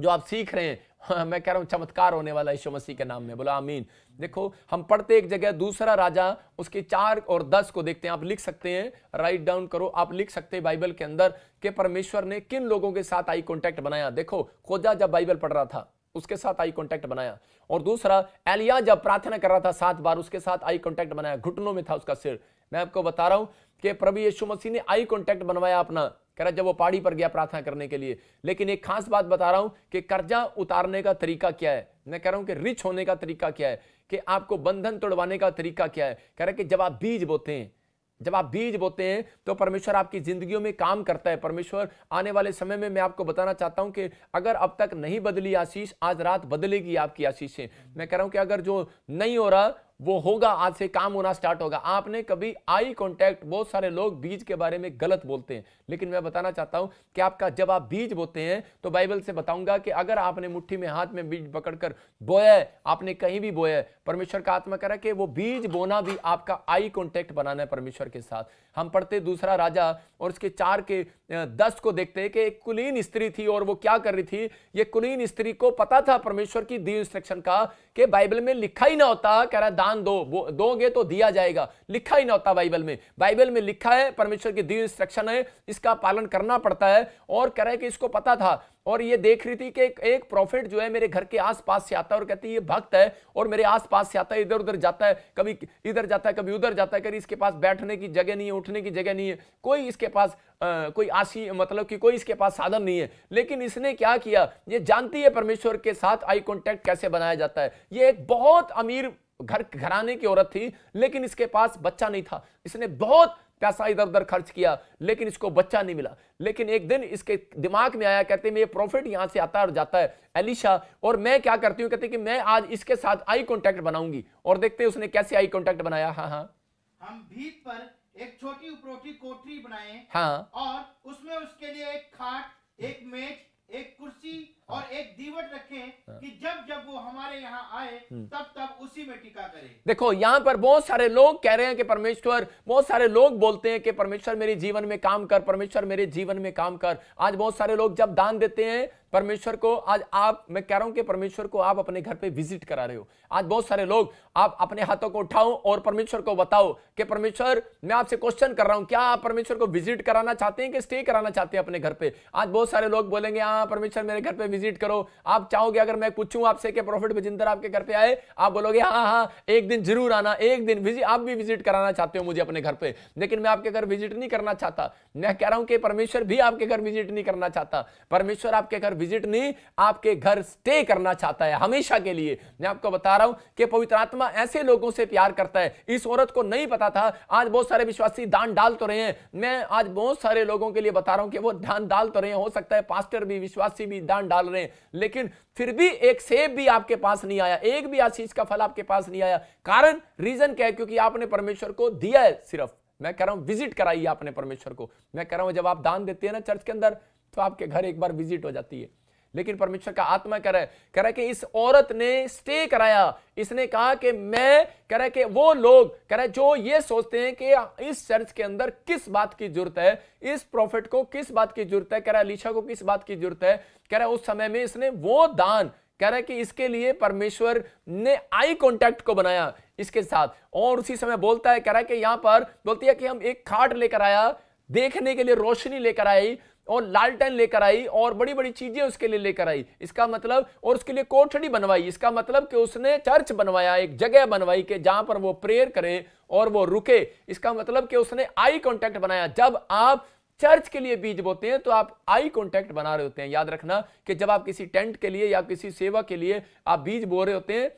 जो आप सीख रहे हैं (laughs) मैं कह रहा हूं चमत्कार होने वाला ईशो मसीह के नाम में बोला आमीन देखो हम पढ़ते एक जगह दूसरा राजा उसके चार और दस को देखते हैं आप लिख सकते हैं राइट डाउन करो आप लिख सकते हैं बाइबल के अंदर के परमेश्वर ने किन लोगों के साथ आई कॉन्टैक्ट बनाया देखो खोजा जब बाइबल पढ़ रहा था उसके साथ आई कॉन्टैक्ट बनाया और दूसरा एलिया जब प्रार्थना कर रहा था सात बार उसके साथ आई कॉन्टैक्ट बनाया घुटनों में था उसका सिर मैं आपको बता रहा हूं कि प्रभु यीशु मसीह ने आई कॉन्टैक्ट बनवाया अपना कह रहा जब वो पहाड़ी पर गया प्रार्थना करने के लिए लेकिन एक खास बात बता रहा हूं कि कर्जा उतारने का तरीका क्या है मैं कह रहा हूं कि रिच होने का तरीका क्या है कि आपको बंधन तोड़वाने का तरीका क्या है कह रहा है कि जब आप बीज बोते हैं जब आप बीज बोते हैं तो परमेश्वर आपकी जिंदगी में काम करता है परमेश्वर आने वाले समय में मैं आपको बताना चाहता हूं कि अगर अब तक नहीं बदली आशीष आज रात बदलेगी आपकी आशीषें मैं कह रहा हूं कि अगर जो नहीं हो रहा वो होगा आज से काम होना स्टार्ट होगा आपने कभी आई कांटेक्ट बहुत सारे लोग बीज के बारे में गलत बोलते हैं लेकिन मैं बताना चाहता हूं कि आपका जब आप बीज बोते हैं तो बाइबल से बताऊंगा कि अगर आपने मुट्ठी में हाथ में बीज पकड़कर बोया है आपने कहीं भी बोया है परमेश्वर का आत्मा करा कि वो बीज बोना भी आपका आई कॉन्टैक्ट बनाना है परमेश्वर के साथ हम पढ़ते दूसरा राजा और उसके चार के दस को देखते हैं कि एक कुलीन स्त्री थी और वो क्या कर रही थी ये कुलीन स्त्री को पता था परमेश्वर की दी इंस्ट्रक्शन का कि बाइबल में लिखा ही ना होता कह रहा दान दो वो दोगे तो दिया जाएगा लिखा ही ना होता बाइबल में बाइबल में लिखा है परमेश्वर की दी इंस्ट्रक्शन है इसका पालन करना पड़ता है और कह रहा है कि इसको पता था और ये देख रही थी कि एक, प्रॉफिट जो है मेरे घर के आसपास से आता है और कहती है ये भक्त है और मेरे आसपास से आता है इधर उधर जाता है कभी इधर जाता है कभी उधर जाता है कभी इसके पास बैठने की जगह नहीं है उठने की जगह नहीं है कोई इसके पास आ, कोई आशी मतलब कि कोई इसके पास साधन नहीं है लेकिन इसने क्या किया ये जानती है परमेश्वर के साथ आई कॉन्टैक्ट कैसे बनाया जाता है ये एक बहुत अमीर घर घराने की औरत थी लेकिन इसके पास बच्चा नहीं था इसने बहुत पैसा इधर उधर खर्च किया लेकिन इसको बच्चा नहीं मिला लेकिन एक दिन इसके दिमाग में आया कहते मैं ये प्रॉफिट यहाँ से आता और जाता है एलिशा और मैं क्या करती हूँ कहते कि मैं आज इसके साथ आई कॉन्टैक्ट बनाऊंगी और देखते उसने कैसे आई कॉन्टैक्ट बनाया हाँ हाँ
हम भीत पर एक छोटी कोठरी बनाए हाँ और उसमें उसके लिए एक खाट एक मेज एक कुर्सी हाँ। और एक दीवट रखें हाँ। कि जब जब वो हमारे यहाँ आए हम्म। तब तब उसी में टिका
करें देखो यहाँ पर बहुत सारे लोग कह रहे हैं कि परमेश्वर बहुत सारे लोग बोलते हैं कि परमेश्वर मेरे जीवन में काम कर परमेश्वर मेरे जीवन में काम कर आज बहुत सारे लोग जब दान देते हैं परमेश्वर को आज आप मैं कह रहा हूं कि परमेश्वर को आप अपने घर पे विजिट करा रहे हो आज बहुत सारे लोग आप अपने हाथों को उठाओ और परमेश्वर को बताओ कि परमेश्वर मैं आपसे क्वेश्चन कर रहा हूं क्या आप परमेश्वर को विजिट कराना चाहते हैं कि स्टे कराना चाहते हैं अपने घर पे आज बहुत सारे लोग बोलेंगे हाँ परमेश्वर मेरे घर पे विजिट करो आप चाहोगे अगर मैं पूछूं आपसे कि प्रॉफिट बजिंदर आपके घर पे आए आप बोलोगे हाँ हाँ एक दिन जरूर आना एक दिन आप भी विजिट कराना चाहते हो मुझे अपने घर पे लेकिन मैं आपके घर विजिट नहीं करना चाहता मैं कह रहा हूं कि परमेश्वर भी आपके घर विजिट नहीं करना चाहता परमेश्वर आपके घर विजिट नहीं आपके घर स्टे करना चाहता है हमेशा के लिए मैं आपको बता रहा हूं कि पवित्र आत्मा ऐसे लोगों से प्यार करता है इस औरत को नहीं पता था आज बहुत सारे विश्वासी दान डाल तो रहे हैं मैं आज बहुत सारे लोगों के लिए बता रहा हूं कि वो दान डाल तो रहे हैं हो सकता है पास्टर भी विश्वासी भी दान डाल रहे हैं लेकिन फिर भी एक सेब भी आपके पास नहीं आया एक भी आशीष का फल आपके पास नहीं आया कारण रीजन क्या है क्योंकि आपने परमेश्वर को दिया है सिर्फ मैं कह रहा हूं विजिट कराइए आपने परमेश्वर को मैं कह रहा हूं जब आप दान देते हैं ना चर्च के अंदर तो आपके घर एक बार विजिट हो जाती है लेकिन परमेश्वर का आत्मा कह रहा है कह रहा है कि इस औरत ने स्टे कराया इसने कहा कि मैं कह रहा है कि वो लोग कह रहा है जो ये सोचते हैं कि इस चर्च के अंदर किस बात की जरूरत है इस प्रॉफिट को किस बात की जरूरत है कह रहा है लीछा को किस बात की जरूरत है कह रहा है उस समय में इसने वो दान कह रहा है कि इसके लिए परमेश्वर ने आई कॉन्टैक्ट को बनाया इसके साथ और उसी समय बोलता है कह रहा है कि यहां पर बोलती है कि हम एक खाट लेकर आया देखने के लिए रोशनी लेकर आई और लालटेन लेकर आई और बड़ी बड़ी चीजें उसके लिए लेकर आई इसका मतलब और उसके लिए कोठड़ी बनवाई इसका मतलब कि उसने चर्च बनवाया एक जगह बनवाई कि जहां पर वो प्रेयर करे और वो रुके इसका मतलब कि उसने आई कॉन्टैक्ट बनाया जब आप चर्च के लिए बीज बोते हैं तो आप आई कॉन्टैक्ट बना रहे होते हैं याद रखना कि जब आप किसी टेंट के लिए या किसी सेवा के लिए आप बीज बो रहे होते हैं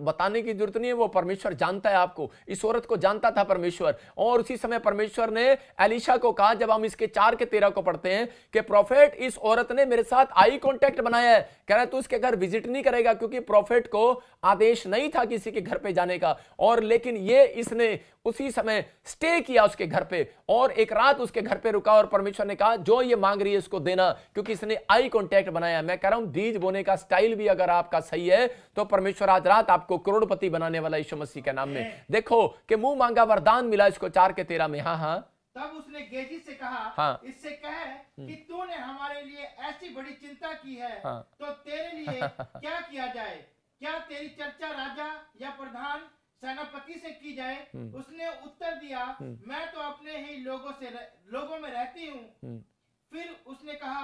बताने की जरूरत नहीं है वो परमेश्वर जानता है आपको इस औरत को जानता था परमेश्वर और उसी समय परमेश्वर ने एलिशा को कहा जब हम इसके चार के तेरह को पढ़ते हैं कि प्रोफेट इस औरत ने मेरे साथ आई कांटेक्ट बनाया है कह रहा है तू उसके घर विजिट नहीं करेगा क्योंकि प्रोफेट को आदेश नहीं था किसी के घर पे जाने का और लेकिन ये इसने उसी समय स्टे किया उसके घर पे और एक रात उसके घर पे रुका और परमेश्वर ने कहा जो ये मांग रही है इसको देना क्योंकि इसने आई कॉन्टैक्ट बनाया मैं कह रहा हूं बीज बोने का स्टाइल भी अगर आपका सही है तो परमेश्वर आज रात आप आपको करोड़पति बनाने वाला यीशु मसीह के नाम में देखो कि मुंह मांगा वरदान मिला इसको चार के तेरह में हाँ हाँ
तब उसने गेजी से कहा हाँ इससे कह हम्म। कि तूने हमारे लिए ऐसी बड़ी चिंता की है हाँ, तो तेरे लिए (laughs) क्या किया जाए क्या तेरी चर्चा राजा या प्रधान सेनापति से की जाए हम्म। उसने उत्तर दिया हम्म। मैं तो अपने ही लोगों से लोगों में रहती हूँ फिर उसने कहा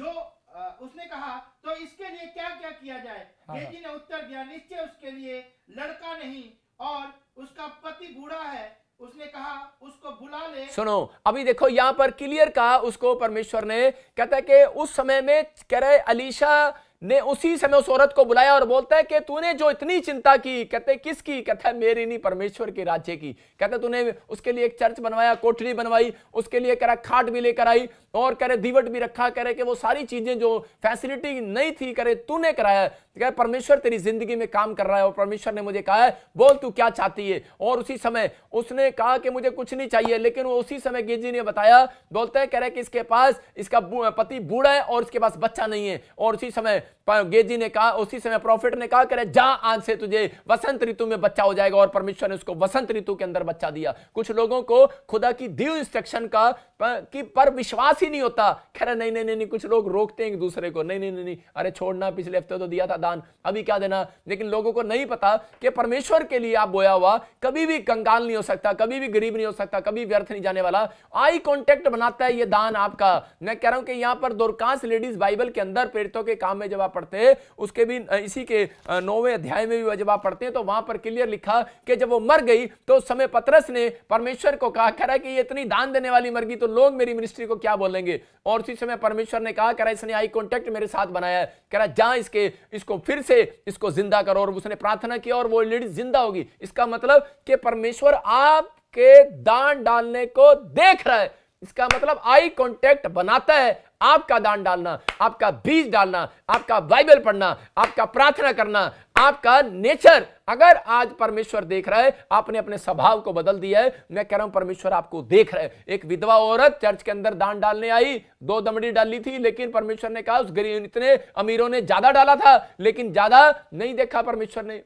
जो उसने कहा तो इसके लिए क्या क्या किया जाए बेटी हाँ, हाँ। ने उत्तर दिया निश्चय उसके लिए लड़का नहीं और उसका पति बूढ़ा है उसने कहा उसको बुला ले सुनो
अभी देखो यहाँ पर क्लियर कहा उसको परमेश्वर ने कहता है कि उस समय में कह रहे अलीशा ने उसी समय उस औरत को बुलाया और बोलता है कि तूने जो इतनी चिंता की कहते किसकी कहता है मेरी नहीं परमेश्वर के राज्य की कहते तूने उसके लिए एक चर्च बनवाया कोठरी बनवाई उसके लिए करा खाट भी लेकर आई और करे दीवट भी रखा करे कि वो सारी चीजें जो फैसिलिटी नहीं थी करे तूने कराया कह परमेश्वर तेरी जिंदगी में काम कर रहा है और परमेश्वर ने मुझे कहा है बोल तू क्या चाहती है और उसी समय उसने कहा कि मुझे कुछ नहीं चाहिए लेकिन वो उसी समय गिरजी ने बताया बोलते हैं कह रहे कि इसके पास इसका पति बूढ़ा है और इसके पास बच्चा नहीं है और उसी समय गेजी ने कहा उसी समय प्रॉफिट ने कहा करे जा आज से तुझे वसंत ऋतु में बच्चा हो जाएगा और परमेश्वर ने उसको वसंत ऋतु के अंदर बच्चा दिया कुछ लोगों को खुदा की दीव इंस्ट्रक्शन का कि पर विश्वास ही नहीं होता खैर नहीं नहीं नहीं कुछ लोग रोकते हैं एक दूसरे को नहीं नहीं नहीं अरे छोड़ना पिछले हफ्ते तो दिया था दान अभी क्या देना लेकिन लोगों को नहीं पता कि परमेश्वर के लिए आप बोया हुआ कभी भी कंगाल नहीं हो सकता कभी भी गरीब नहीं हो सकता कभी व्यर्थ नहीं जाने वाला आई कॉन्टेक्ट बनाता है ये दान आपका मैं कह रहा हूं कि यहां पर दोरकांस लेडीज बाइबल के अंदर पेड़ों के काम में जब जब आप पढ़ते हैं उसके भी इसी के नौवें अध्याय में भी जब आप पढ़ते हैं तो वहां पर क्लियर लिखा कि जब वो मर गई तो उस समय पतरस ने परमेश्वर को कहा करा कि ये इतनी दान देने वाली मर गई तो लोग मेरी मिनिस्ट्री को क्या बोलेंगे और उसी समय परमेश्वर ने कहा करा इसने आई कॉन्टेक्ट मेरे साथ बनाया है करा जा इसके इसको फिर से इसको जिंदा करो और उसने प्रार्थना किया और वो लेडीज जिंदा होगी इसका मतलब कि परमेश्वर आपके दान डालने को देख रहा है इसका मतलब आई कांटेक्ट बनाता है आपका दान डालना आपका बीज डालना आपका बाइबल पढ़ना आपका प्रार्थना करना आपका नेचर अगर आज परमेश्वर देख रहा है आपने अपने स्वभाव को बदल दिया है मैं कह रहा हूं परमेश्वर आपको देख रहा है एक विधवा औरत चर्च के अंदर दान डालने आई दो दमड़ी डाली थी लेकिन परमेश्वर ने कहा उस गरीब इतने अमीरों ने ज्यादा डाला था लेकिन ज्यादा नहीं देखा परमेश्वर ने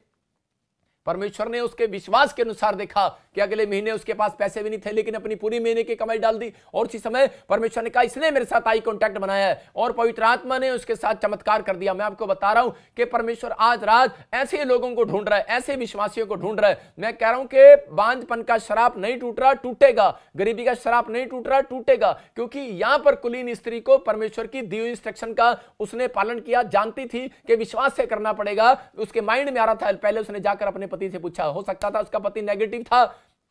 परमेश्वर ने उसके विश्वास के अनुसार देखा कि अगले महीने उसके पास पैसे भी नहीं थे लेकिन अपनी पूरी महीने की कमाई डाल दी और उसी समय परमेश्वर ने कहा इसने मेरे साथ आई कॉन्टैक्ट बनाया है और पवित्र आत्मा ने उसके साथ चमत्कार कर दिया मैं आपको बता रहा हूं कि परमेश्वर आज रात ऐसे लोगों को ढूंढ रहा है ऐसे विश्वासियों को ढूंढ रहा है मैं कह रहा हूं कि बांझपन का शराब नहीं टूट रहा टूटेगा गरीबी का शराब नहीं टूट रहा टूटेगा क्योंकि यहां पर कुलीन स्त्री को परमेश्वर की दी इंस्ट्रक्शन का उसने पालन किया जानती थी कि विश्वास से करना पड़ेगा उसके माइंड में आ रहा था पहले उसने जाकर अपने पति से पूछा हो सकता था उसका पति नेगेटिव था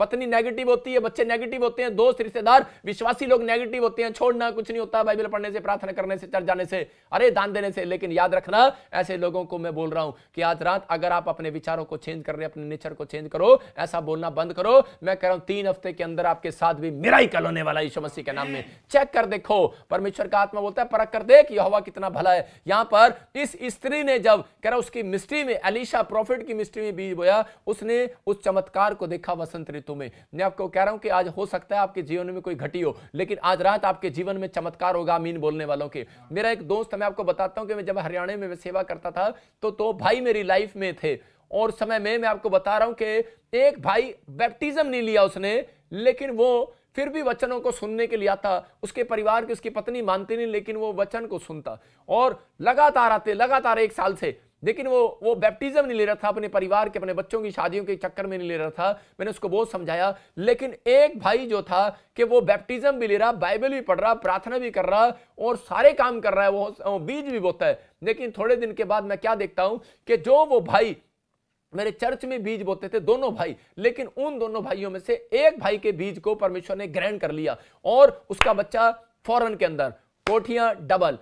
पत्नी नेगेटिव होती है बच्चे नेगेटिव होते हैं दोस्त रिश्तेदार विश्वासी लोग नेगेटिव होते हैं छोड़ना कुछ नहीं होता बाइबल पढ़ने से प्रार्थना करने से चर जाने से अरे दान देने से लेकिन याद रखना ऐसे लोगों को मैं बोल रहा हूं कि आज रात अगर आप अपने विचारों को चेंज कर रहे अपने नेचर को चेंज करो ऐसा बोलना बंद करो मैं कह रहा हूं तीन हफ्ते के अंदर आपके साथ भी मेरा ही कल होने वाला यीशु मसीह के नाम में चेक कर देखो परमेश्वर का आत्मा बोलता है परख कर देख यह हवा कितना भला है यहां पर इस स्त्री ने जब कह रहा उसकी मिस्ट्री में अलीशा प्रॉफिट की मिस्ट्री में बीज बोया उसने उस चमत्कार को देखा वसंत ऋतु संतों में मैं आपको कह रहा हूं कि आज हो सकता है आपके जीवन में कोई घटी हो लेकिन आज रात आपके जीवन में चमत्कार होगा अमीन बोलने वालों के मेरा एक दोस्त मैं आपको बताता हूं कि मैं जब हरियाणा में सेवा करता था तो तो भाई मेरी लाइफ में थे और समय में मैं आपको बता रहा हूं कि एक भाई बैप्टिज्म नहीं लिया उसने लेकिन वो फिर भी वचनों को सुनने के लिए आता उसके परिवार की उसकी पत्नी मानती नहीं लेकिन वो वचन को सुनता और लगातार आते लगातार एक साल से लेकिन वो वो बैप्टिज्म नहीं ले रहा था अपने परिवार के अपने बच्चों की शादियों के चक्कर में नहीं ले रहा था मैंने उसको बहुत समझाया लेकिन एक भाई जो था कि वो बैप्टिज्म भी ले रहा बाइबल भी पढ़ रहा प्रार्थना भी कर रहा और सारे काम कर रहा है वो बीज भी बोता है लेकिन थोड़े दिन के बाद मैं क्या देखता हूँ कि जो वो भाई मेरे चर्च में बीज बोते थे दोनों भाई लेकिन उन दोनों भाइयों में से एक भाई के बीज को परमेश्वर ने ग्रहण कर लिया और उसका बच्चा फॉरन के अंदर कोठियां डबल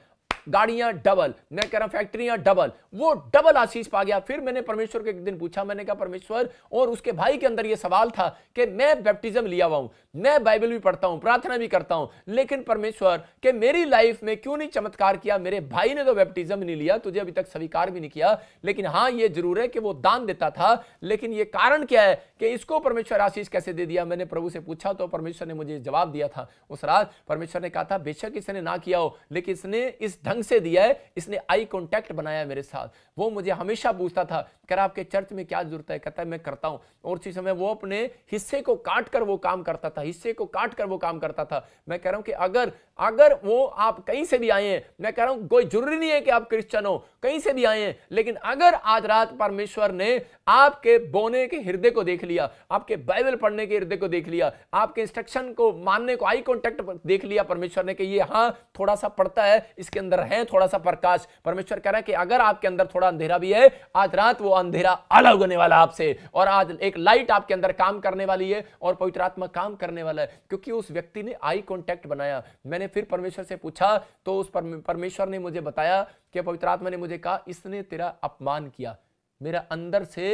गाड़ियां डबल मैं कह रहा हूं फैक्ट्रियां डबल वो डबल आशीष पा गया फिर मैंने परमेश्वर को एक दिन पूछा मैंने कहा परमेश्वर और उसके भाई के अंदर यह सवाल था कि मैं बैप्टिज्म लिया हुआ हूं मैं बाइबल भी पढ़ता हूं प्रार्थना भी करता हूं लेकिन परमेश्वर के मेरी लाइफ में क्यों नहीं चमत्कार किया मेरे भाई ने तो बैप्टिज्म नहीं लिया तुझे अभी तक स्वीकार भी नहीं किया लेकिन हाँ ये जरूर है कि वो दान देता था लेकिन ये कारण क्या है कि इसको परमेश्वर आशीष कैसे दे दिया मैंने प्रभु से पूछा तो परमेश्वर ने मुझे जवाब दिया था उस रात परमेश्वर ने कहा था बेशक इसने ना किया हो लेकिन इसने इस ढंग ढंग से दिया है इसने आई कॉन्टैक्ट बनाया मेरे साथ वो मुझे हमेशा पूछता था कर आपके चर्च में क्या जरूरत है कहता है मैं करता हूँ और उसी समय वो अपने हिस्से को काट कर वो काम करता था हिस्से को काट कर वो काम करता था मैं कह रहा हूँ कि अगर अगर वो आप कहीं से भी आए हैं मैं कह रहा हूँ कोई जरूरी नहीं है कि आप क्रिश्चन हो कहीं से भी आए हैं लेकिन अगर आज रात परमेश्वर ने आपके बोने के हृदय को देख लिया आपके बाइबल पढ़ने के हृदय को देख लिया आपके इंस्ट्रक्शन को मानने को आई कॉन्टैक्ट देख लिया परमेश्वर ने कि ये हाँ थोड़ा सा पढ़ता है इसके अंदर है थोड़ा सा प्रकाश परमेश्वर कह रहा है कि अगर आपके अंदर थोड़ा अंधेरा भी है आज रात वो अंधेरा अलग होने वाला आपसे और आज एक लाइट आपके अंदर काम करने वाली है और पवित्र आत्मा काम करने वाला है क्योंकि उस व्यक्ति ने आई कॉन्टेक्ट बनाया मैंने फिर परमेश्वर से पूछा तो उस परमेश्वर ने मुझे बताया कि पवित्र आत्मा ने मुझे कहा इसने तेरा अपमान किया मेरा अंदर से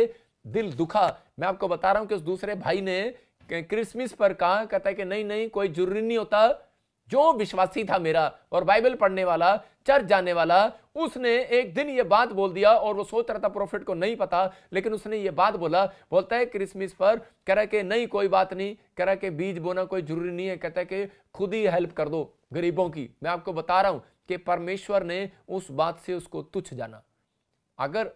दिल दुखा मैं आपको बता रहा हूं कि उस दूसरे भाई ने क्रिसमस पर कहा कहता है कि नहीं नहीं कोई जरूरी नहीं होता जो विश्वासी था मेरा और बाइबल पढ़ने वाला चर्च जाने वाला उसने एक दिन ये बात बोल दिया और वो सोच रहा था प्रॉफिट को नहीं पता लेकिन उसने ये बात बोला बोलता है क्रिसमस पर कह रहा कि नहीं कोई बात नहीं कह रहा कि बीज बोना कोई जरूरी नहीं है कहता है कि खुद ही हेल्प कर दो गरीबों की मैं आपको बता रहा हूं कि परमेश्वर ने उस बात से उसको तुच्छ जाना अगर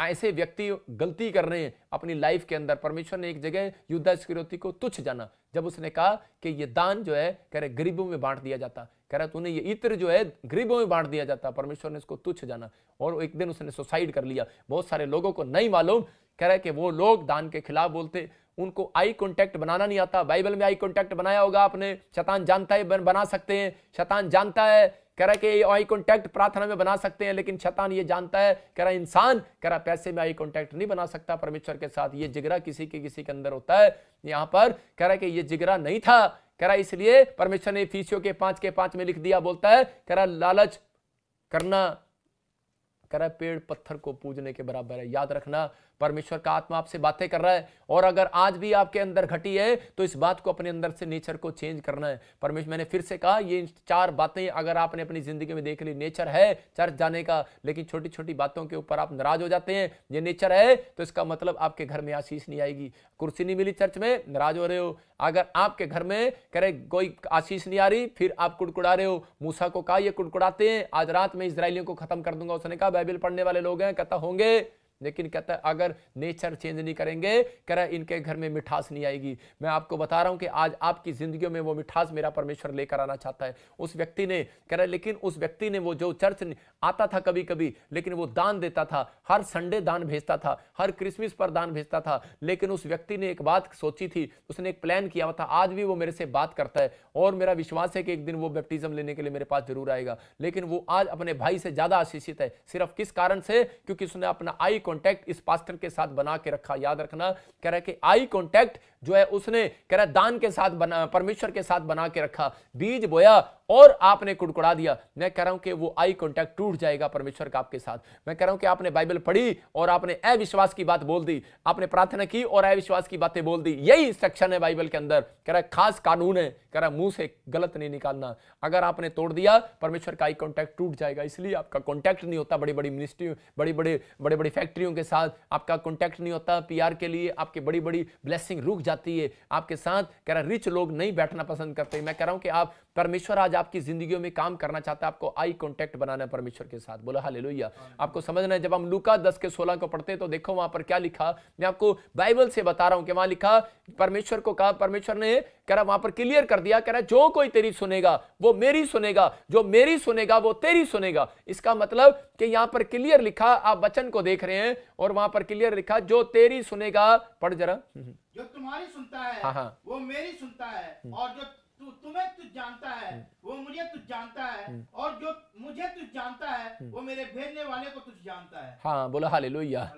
ऐसे व्यक्ति गलती कर रहे हैं अपनी लाइफ के अंदर परमेश्वर ने एक जगह युद्धा को तुच्छ जाना जब उसने कहा कि ये दान जो है कह रहे गरीबों में बांट दिया जाता कह रहा तूने ये इत्र जो है गरीबों में बांट दिया जाता परमेश्वर ने इसको तुच्छ जाना और एक दिन उसने सुसाइड कर लिया बहुत सारे लोगों को नहीं मालूम कह रहे कि वो लोग दान के खिलाफ बोलते उनको आई कॉन्टैक्ट बनाना नहीं आता बाइबल में आई कॉन्टैक्ट बनाया होगा आपने शतान जानता है बना सकते हैं शतान जानता है कह रहा कि आई कॉन्टैक्ट प्रार्थना में बना सकते हैं लेकिन छतान ये जानता है कह रहा इंसान कह रहा पैसे में आई कॉन्टैक्ट नहीं बना सकता परमेश्वर के साथ ये जिगरा किसी के किसी के अंदर होता है यहाँ पर कह रहा कि ये जिगरा नहीं था कह रहा इसलिए परमेश्वर ने फीसियों के पांच के पांच में लिख दिया बोलता है कह रहा लालच करना कह रहा पेड़ पत्थर को पूजने के बराबर है याद रखना परमेश्वर का आत्मा आपसे बातें कर रहा है और अगर आज भी आपके अंदर घटी है तो इस बात को अपने अंदर से नेचर को चेंज करना है परमेश्वर मैंने फिर से कहा ये चार बातें अगर आपने अपनी जिंदगी में देख ली नेचर है चर्च जाने का लेकिन छोटी छोटी बातों के ऊपर आप नाराज हो जाते हैं ये नेचर है तो इसका मतलब आपके घर में आशीष नहीं आएगी कुर्सी नहीं मिली चर्च में नाराज हो रहे हो अगर आपके घर में करे कोई आशीष नहीं आ रही फिर आप कुड़कुड़ा रहे हो मूसा को कहा ये कुड़कुड़ाते हैं आज रात में इसराइलियों को खत्म कर दूंगा उसने कहा बाइबिल पढ़ने वाले लोग हैं कथा होंगे लेकिन कहता है अगर नेचर चेंज नहीं करेंगे कह रहा इनके घर में मिठास नहीं आएगी मैं आपको बता रहा हूं कि आज आपकी जिंदगी में वो मिठास मेरा परमेश्वर लेकर आना चाहता है उस व्यक्ति ने कह रहा लेकिन उस व्यक्ति ने वो जो चर्च आता था कभी कभी लेकिन वो दान देता था हर संडे दान भेजता था हर क्रिसमस पर दान भेजता था लेकिन उस व्यक्ति ने एक बात सोची थी उसने एक प्लान किया हुआ था आज भी वो मेरे से बात करता है और मेरा विश्वास है कि एक दिन वो बैप्टिज्म लेने के लिए मेरे पास जरूर आएगा लेकिन वो आज अपने भाई से ज्यादा आशीषित है सिर्फ किस कारण से क्योंकि उसने अपना आई कॉन्टैक्ट इस पास्टर के साथ बना के रखा याद रखना कह रहा है कि आई कॉन्टैक्ट जो है उसने कह रहा दान के साथ बना परमेश्वर के साथ बना के रखा बीज बोया और आपने कुड़कुड़ा दिया मैं कह रहा हूं कि वो आई कॉन्टैक्ट टूट जाएगा परमेश्वर का आपके साथ मैं कह रहा हूं कि आपने बाइबल पढ़ी और आपने अविश्वास की बात बोल दी आपने प्रार्थना की और अविश्वास की बातें बोल दी यही सेक्शन है बाइबल के अंदर कह रहा खास कानून है कह रहा मुंह से गलत नहीं निकालना अगर आपने तोड़ दिया परमेश्वर का आई कॉन्टैक्ट टूट जाएगा इसलिए आपका कॉन्टैक्ट नहीं होता बड़ी बड़ी मिनिस्ट्री बड़ी बड़े बड़े बड़ी फैक्ट्रियों के साथ आपका कॉन्टैक्ट नहीं होता आर के लिए आपकी बड़ी बड़ी ब्लेसिंग रुक जाती है आपके साथ कह रहा रिच लोग नहीं बैठना पसंद करते मैं कह रहा हूं कि आप परमेश्वर आज आपकी जिंदगियों में काम करना चाहता है आपको आई कॉन्टेक्ट बनाना परमेश्वर के साथ बोला हाल आपको समझना है जब हम लुका दस के सोलह को पढ़ते हैं तो देखो वहां पर क्या लिखा मैं आपको बाइबल से बता रहा हूं कि वहां लिखा परमेश्वर को कहा परमेश्वर ने कह रहा वहां पर क्लियर कर दिया कह रहा जो कोई तेरी सुनेगा वो मेरी सुनेगा जो मेरी सुनेगा वो तेरी सुनेगा इसका मतलब कि यहां पर क्लियर लिखा आप वचन को देख रहे हैं और वहां पर क्लियर लिखा जो तेरी सुनेगा पढ़ जरा जो
तुम्हारी सुनता है हाँ हाँ वो मेरी सुनता है हम्म। और जो तु, तुम्हें तुझ जानता है हम्म। वो मुझे तुझ जानता है हम्म। और जो मुझे तुझ जानता है हम्म। वो मेरे भेजने वाले को तुझ जानता
है हाँ बोला लोहिया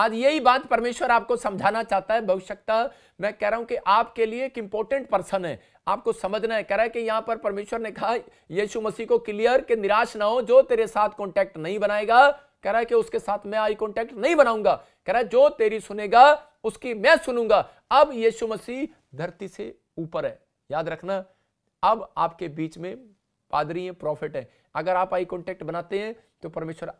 आज यही बात परमेश्वर आपको समझाना चाहता है भविष्यता मैं कह रहा हूं कि आपके लिए एक इंपॉर्टेंट पर्सन है आपको समझना है कह रहा है कि यहाँ पर परमेश्वर ने कहा यीशु मसीह को क्लियर कि निराश ना हो जो तेरे साथ कांटेक्ट नहीं बनाएगा कह रहा है कि उसके साथ मैं आई कॉन्टैक्ट नहीं बनाऊंगा कह रहा है जो तेरी सुनेगा उसकी मैं सुनूंगा अब यीशु मसीह धरती से ऊपर है याद रखना अब आपके बीच में पादरी है प्रॉफिट है अगर आप आई कॉन्टैक्ट बनाते हैं तो परमेश्वर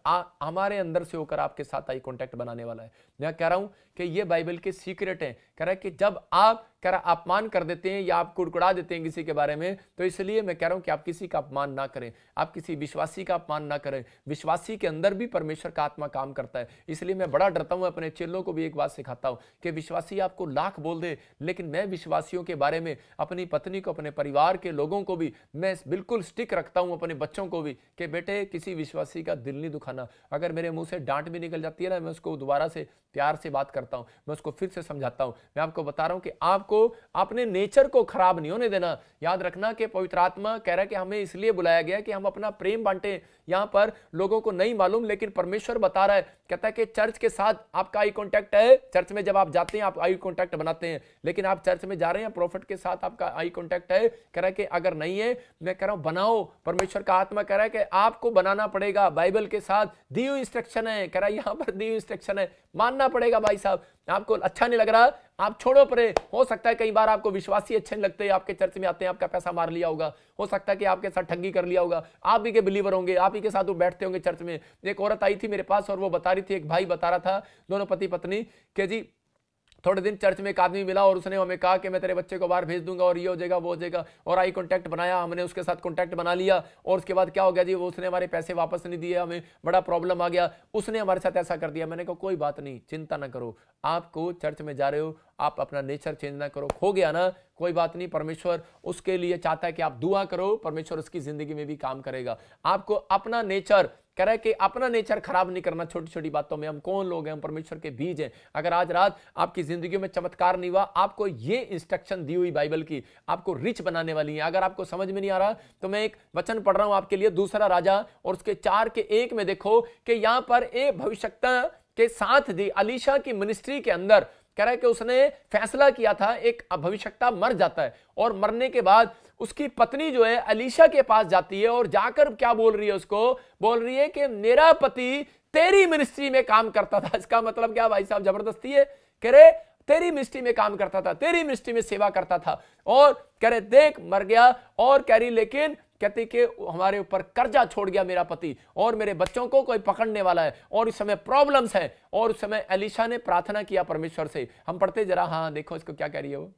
हमारे अंदर से होकर आपके साथ आई कॉन्टैक्ट बनाने वाला है मैं कह रहा हूं कि ये बाइबल के सीक्रेट हैं कह रहा है कि जब आप कह रहा अपमान कर देते हैं या आप कुड़कुड़ा देते हैं किसी के बारे में तो इसलिए मैं कह रहा हूं कि आप किसी का अपमान ना करें आप किसी विश्वासी का अपमान ना करें विश्वासी के अंदर भी परमेश्वर का आत्मा काम करता है इसलिए मैं बड़ा डरता हूं अपने चेलों को भी एक बात सिखाता हूं कि विश्वासी आपको लाख बोल दे लेकिन मैं विश्वासियों के बारे में अपनी पत्नी को अपने परिवार के लोगों को भी मैं बिल्कुल स्टिक रखता हूँ अपने बच्चों को भी कि बेटे किसी विश्वासी का दिल नहीं दुखाना अगर मेरे मुंह से डांट भी निकल जाती है ना मैं उसको दोबारा से प्यार से बात करता हूँ मैं उसको फिर से समझाता हूँ मैं आपको बता रहा हूं कि आपको अपने नेचर को खराब नहीं होने देना याद रखना कि पवित्र आत्मा कह रहा है कि हमें इसलिए बुलाया गया कि हम अपना प्रेम बांटें यहाँ पर लोगों को नहीं मालूम लेकिन परमेश्वर बता रहा है कहता है कि चर्च के साथ आपका आई कॉन्टैक्ट है चर्च में जब आप जाते हैं आप आई कॉन्टैक्ट बनाते हैं लेकिन आप चर्च में जा रहे हैं प्रोफेट के साथ आपका आई कॉन्टैक्ट है कह रहा है कि अगर नहीं है मैं कह रहा हूँ बनाओ परमेश्वर का आत्मा कह रहा है कि आपको बनाना पड़ेगा बाइबल के साथ दी हुई इंस्ट्रक्शन है कह रहा है यहाँ पर दी हुई इंस्ट्रक्शन है मानना पड़ेगा भाई साहब आपको अच्छा नहीं लग रहा आप छोड़ो परे हो सकता है कई बार आपको विश्वासी अच्छे नहीं लगते आपके चर्च में आते हैं आपका पैसा मार लिया होगा हो सकता है कि आपके साथ ठगी कर लिया होगा आप भी के बिलीवर होंगे आप ही के साथ वो बैठते होंगे चर्च में एक औरत आई थी मेरे पास और वो बता रही थी एक भाई बता रहा था दोनों पति पत्नी के जी थोड़े दिन चर्च में एक आदमी मिला और उसने हमें कहा कि मैं तेरे बच्चे को बाहर भेज दूंगा और ये हो जाएगा वो हो जाएगा और आई कॉन्टैक्ट बनाया हमने उसके साथ कॉन्टैक्ट बना लिया और उसके बाद क्या हो गया जी वो उसने हमारे पैसे वापस नहीं दिए हमें बड़ा प्रॉब्लम आ गया उसने हमारे साथ ऐसा कर दिया मैंने कहा कोई बात नहीं चिंता ना करो आपको चर्च में जा रहे हो आप अपना नेचर चेंज ना करो खो गया ना कोई बात नहीं परमेश्वर उसके लिए चाहता है कि आप दुआ करो परमेश्वर उसकी जिंदगी में भी काम करेगा आपको अपना नेचर कह रहा है कि अपना नेचर खराब नहीं करना छोटी छोटी बातों में हम कौन लोग हैं हम परमेश्वर के बीज हैं अगर आज रात आपकी जिंदगी में चमत्कार नहीं हुआ आपको ये इंस्ट्रक्शन दी हुई बाइबल की आपको रिच बनाने वाली है अगर आपको समझ में नहीं आ रहा तो मैं एक वचन पढ़ रहा हूं आपके लिए दूसरा राजा और उसके चार के एक में देखो कि यहां पर ए भविष्यता के साथ दी अलीशा की मिनिस्ट्री के अंदर कह रहा है कि उसने फैसला किया था एक भविष्यता मर जाता है और मरने के बाद उसकी पत्नी जो है अलीशा के पास जाती है और जाकर क्या बोल रही है उसको बोल रही है कि मेरा पति तेरी मिनिस्ट्री में काम करता था इसका मतलब क्या भाई साहब जबरदस्ती है कह रहे तेरी मिनिस्ट्री में काम करता था तेरी मिनिस्ट्री में सेवा करता था और कह रहे देख मर गया और कह रही लेकिन कहते कि हमारे ऊपर कर्जा छोड़ गया मेरा पति और मेरे बच्चों को कोई पकड़ने वाला है और इस समय प्रॉब्लम्स है और उस समय एलिशा ने प्रार्थना किया परमेश्वर से हम पढ़ते जरा हाँ देखो इसको क्या कह रही है वो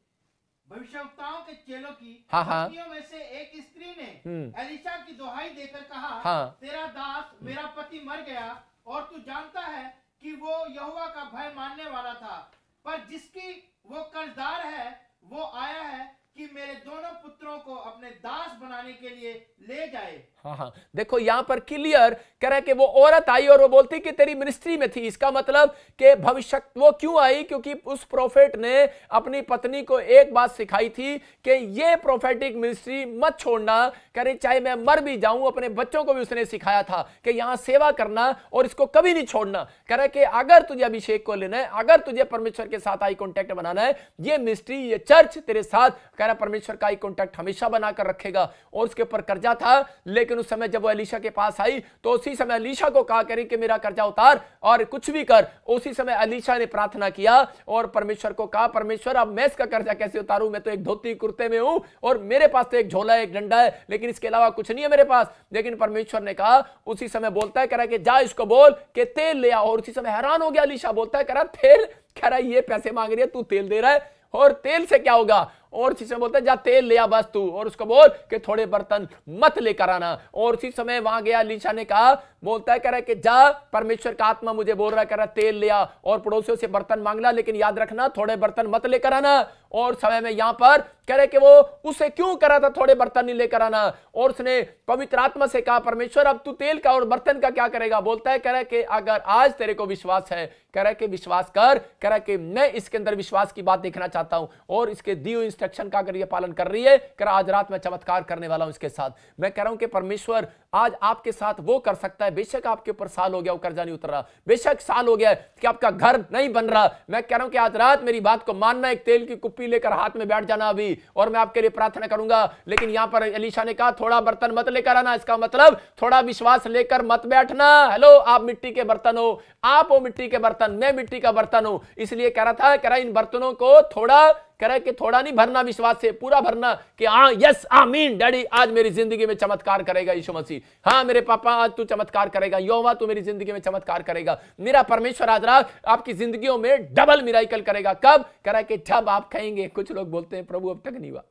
भविष्यवक्ताओं के चेलों की हाँ हाँ में से एक स्त्री ने हम्म। एलिशा की दुहाई देकर कहा हाँ तेरा दास हम्म। मेरा पति मर गया और तू जानता है कि वो यहुआ का भय मानने वाला था पर जिसकी वो कर्जदार है वो आया है कि मेरे दोनों पुत्रों को अपने दास बनाने के लिए ले जाए
हाँ हाँ देखो यहां पर क्लियर कह रहा है कि वो औरत आई और वो बोलती कि तेरी मिनिस्ट्री में थी इसका मतलब कि भविष्य वो क्यों आई क्योंकि उस प्रोफेट ने अपनी पत्नी को एक बात सिखाई थी कि ये प्रोफेटिक मिनिस्ट्री मत छोड़ना कह रही चाहे मैं मर भी जाऊं अपने बच्चों को भी उसने सिखाया था कि यहां सेवा करना और इसको कभी नहीं छोड़ना कह रहा है कि अगर तुझे अभिषेक को लेना है अगर तुझे परमेश्वर के साथ आई कॉन्टेक्ट बनाना है ये मिनिस्ट्री ये चर्च तेरे साथ कह रहा परमेश्वर का आई कॉन्टेक्ट हमेशा बनाकर रखेगा और उसके ऊपर कर्जा था लेकिन लेकिन उस समय जब वो अलीशा के पास आई तो उसी समय अलीशा को कहा करें कि मेरा कर्जा उतार और कुछ भी कर उसी समय अलीशा ने प्रार्थना किया और परमेश्वर को कहा परमेश्वर अब मैं इसका कर्जा कैसे उतारू मैं तो एक धोती कुर्ते में हूं और मेरे पास तो एक झोला एक डंडा है लेकिन इसके अलावा कुछ नहीं है मेरे पास लेकिन परमेश्वर ने कहा उसी समय बोलता है करा कि जा इसको बोल के तेल ले आओ और उसी समय हैरान हो गया अलीशा बोलता है करा तेल कह रहा है ये पैसे मांग रही है तू तेल दे रहा है और तेल से क्या होगा और उसी समय बोलता है जा तेल ले आ बस तू और उसको बोल कि थोड़े बर्तन मत लेकर आना और उसी समय वहां गया लीशा ने कहा बोलता है कह रहा है कि जा परमेश्वर का आत्मा मुझे बोल रहा है कह रहा है तेल ले आ और पड़ोसियों से बर्तन मांगना लेकिन याद रखना थोड़े बर्तन मत लेकर आना और समय में यहां पर कह रहे कि वो उसे क्यों करा था थोड़े बर्तन नहीं लेकर आना और उसने पवित्र आत्मा से कहा परमेश्वर अब तू तेल का और बर्तन का क्या करेगा बोलता है कह रहा है कि अगर आज तेरे को विश्वास है कह रहा है कि विश्वास कर कह रहा है कि मैं इसके अंदर विश्वास की बात देखना चाहता हूं और इसके दियो इंस्ट्रक्शन का अगर ये पालन कर रही है कह रहा आज रात मैं चमत्कार करने वाला हूं इसके साथ मैं कह रहा हूं कि परमेश्वर आज आपके साथ वो कर सकता है बेशक आपके ऊपर साल हो गया वो कर्जा नहीं उतर रहा बेशक साल हो गया कि आपका घर नहीं बन रहा मैं कह रहा हूं कि आज रात मेरी बात को मानना एक तेल की कुप्पी लेकर हाथ में बैठ जाना अभी और मैं आपके लिए प्रार्थना करूंगा लेकिन यहां पर अलीशा ने कहा थोड़ा बर्तन मत लेकर आना इसका मतलब थोड़ा विश्वास लेकर मत बैठना हेलो आप मिट्टी के बर्तन हो आप हो मिट्टी के बर्तन मैं मिट्टी का बर्तन हूं इसलिए कह रहा था कह रहा इन बर्तनों को थोड़ा कह है कि थोड़ा नहीं भरना विश्वास से पूरा भरना कि हाँ यस आमीन डैडी आज मेरी जिंदगी में चमत्कार करेगा यीशु मसीह हाँ मेरे पापा आज तू चमत्कार करेगा योवा तू मेरी जिंदगी में चमत्कार करेगा मेरा परमेश्वर आज रात आपकी जिंदगी में डबल मिराइकल करेगा कब कह रहा है कि जब आप कहेंगे कुछ लोग बोलते हैं प्रभु अब तक नहीं हुआ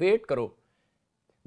वेट करो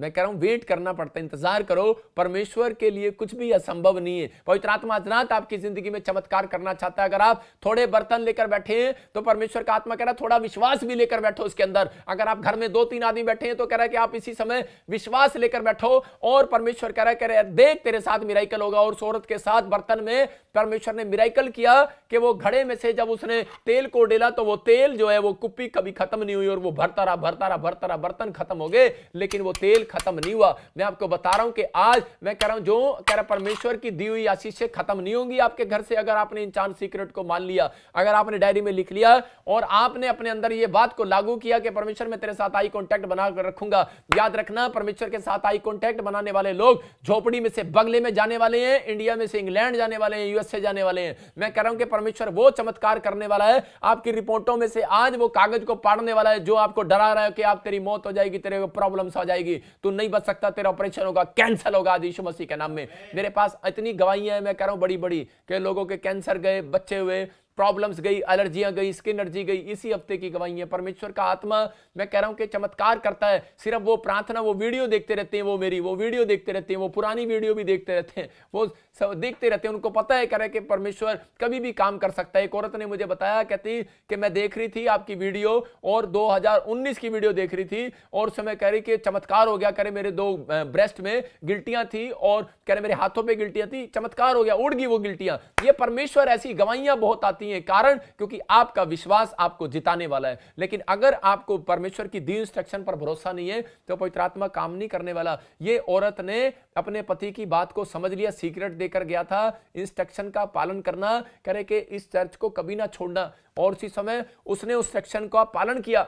मैं कह रहा हूं वेट करना पड़ता है इंतजार करो परमेश्वर के लिए कुछ भी असंभव नहीं है पवित्र आत्मा अजनाथ आपकी जिंदगी में चमत्कार करना चाहता है अगर आप थोड़े बर्तन लेकर बैठे हैं तो परमेश्वर का आत्मा कह रहा है थोड़ा विश्वास भी लेकर बैठो उसके अंदर अगर आप घर में दो तीन आदमी बैठे हैं तो कह रहा है कि आप इसी समय विश्वास लेकर बैठो और परमेश्वर कह रहा है कह रहे देख तेरे साथ मिराइकल होगा और सोरत के साथ बर्तन में परमेश्वर ने मिराइकल किया कि वो घड़े में से जब उसने तेल को डेला तो वो तेल जो है वो कुप्पी कभी खत्म नहीं हुई और वो भरता रहा भरता रहा भरता रहा बर्तन खत्म हो गए लेकिन वो तेल खत्म नहीं हुआ मैं आपको बता रहा हूं कि आज मैं कह रहा हूं जो कह रहा परमेश्वर की दी हुई आशीष से खत्म नहीं होंगी आपके घर से अगर आपने इन चांद सीक्रेट को मान लिया अगर आपने डायरी में लिख लिया और आपने अपने अंदर ये बात को लागू किया कि परमेश्वर में तेरे साथ आई कॉन्टैक्ट बनाकर रखूंगा याद रखना परमेश्वर के साथ आई कॉन्टैक्ट बनाने वाले लोग झोपड़ी में से बगले में जाने वाले हैं इंडिया में से इंग्लैंड जाने वाले हैं यूएसए जाने वाले हैं मैं कह रहा हूं कि परमेश्वर वो चमत्कार करने वाला है आपकी रिपोर्टों में से आज वो कागज को पाड़ने वाला है जो आपको डरा रहा है कि आप तेरी मौत हो जाएगी तेरे को प्रॉब्लम्स हो जाएगी तू नहीं बच सकता तेरा ऑपरेशन होगा कैंसल होगा आदिशु मसीह के नाम में मेरे पास इतनी गवाहियां हैं मैं कह रहा हूं बड़ी बड़ी के लोगों के कैंसर गए बच्चे हुए प्रॉब्लम्स गई एलर्जियां गई स्किन एलर्जी गई इसी हफ्ते की गवाही है परमेश्वर का आत्मा मैं कह रहा हूं कि चमत्कार करता है सिर्फ वो प्रार्थना वो वीडियो देखते रहते हैं वो मेरी वो वीडियो देखते रहते हैं वो पुरानी वीडियो भी देखते रहते हैं वो सब देखते रहते हैं उनको पता है कह रहे कि परमेश्वर कभी भी काम कर सकता है एक औरत ने मुझे बताया कहती कि मैं देख रही थी आपकी वीडियो और दो की वीडियो देख रही थी और उस समय कह रही कि चमत्कार हो गया करे मेरे दो ब्रेस्ट में गिल्टियां थी और कह रहे मेरे हाथों पर गिल्टियां थी चमत्कार हो गया उड़ गई वो गिल्टियां ये परमेश्वर ऐसी गवाइयां बहुत आती चाहती हैं कारण क्योंकि आपका विश्वास आपको जिताने वाला है लेकिन अगर आपको परमेश्वर की दी इंस्ट्रक्शन पर भरोसा नहीं है तो पवित्र आत्मा काम नहीं करने वाला ये औरत ने अपने पति की बात को समझ लिया सीक्रेट देकर गया था इंस्ट्रक्शन का पालन करना करे कि इस चर्च को कभी ना छोड़ना और उसी समय उसने उस सेक्शन का पालन किया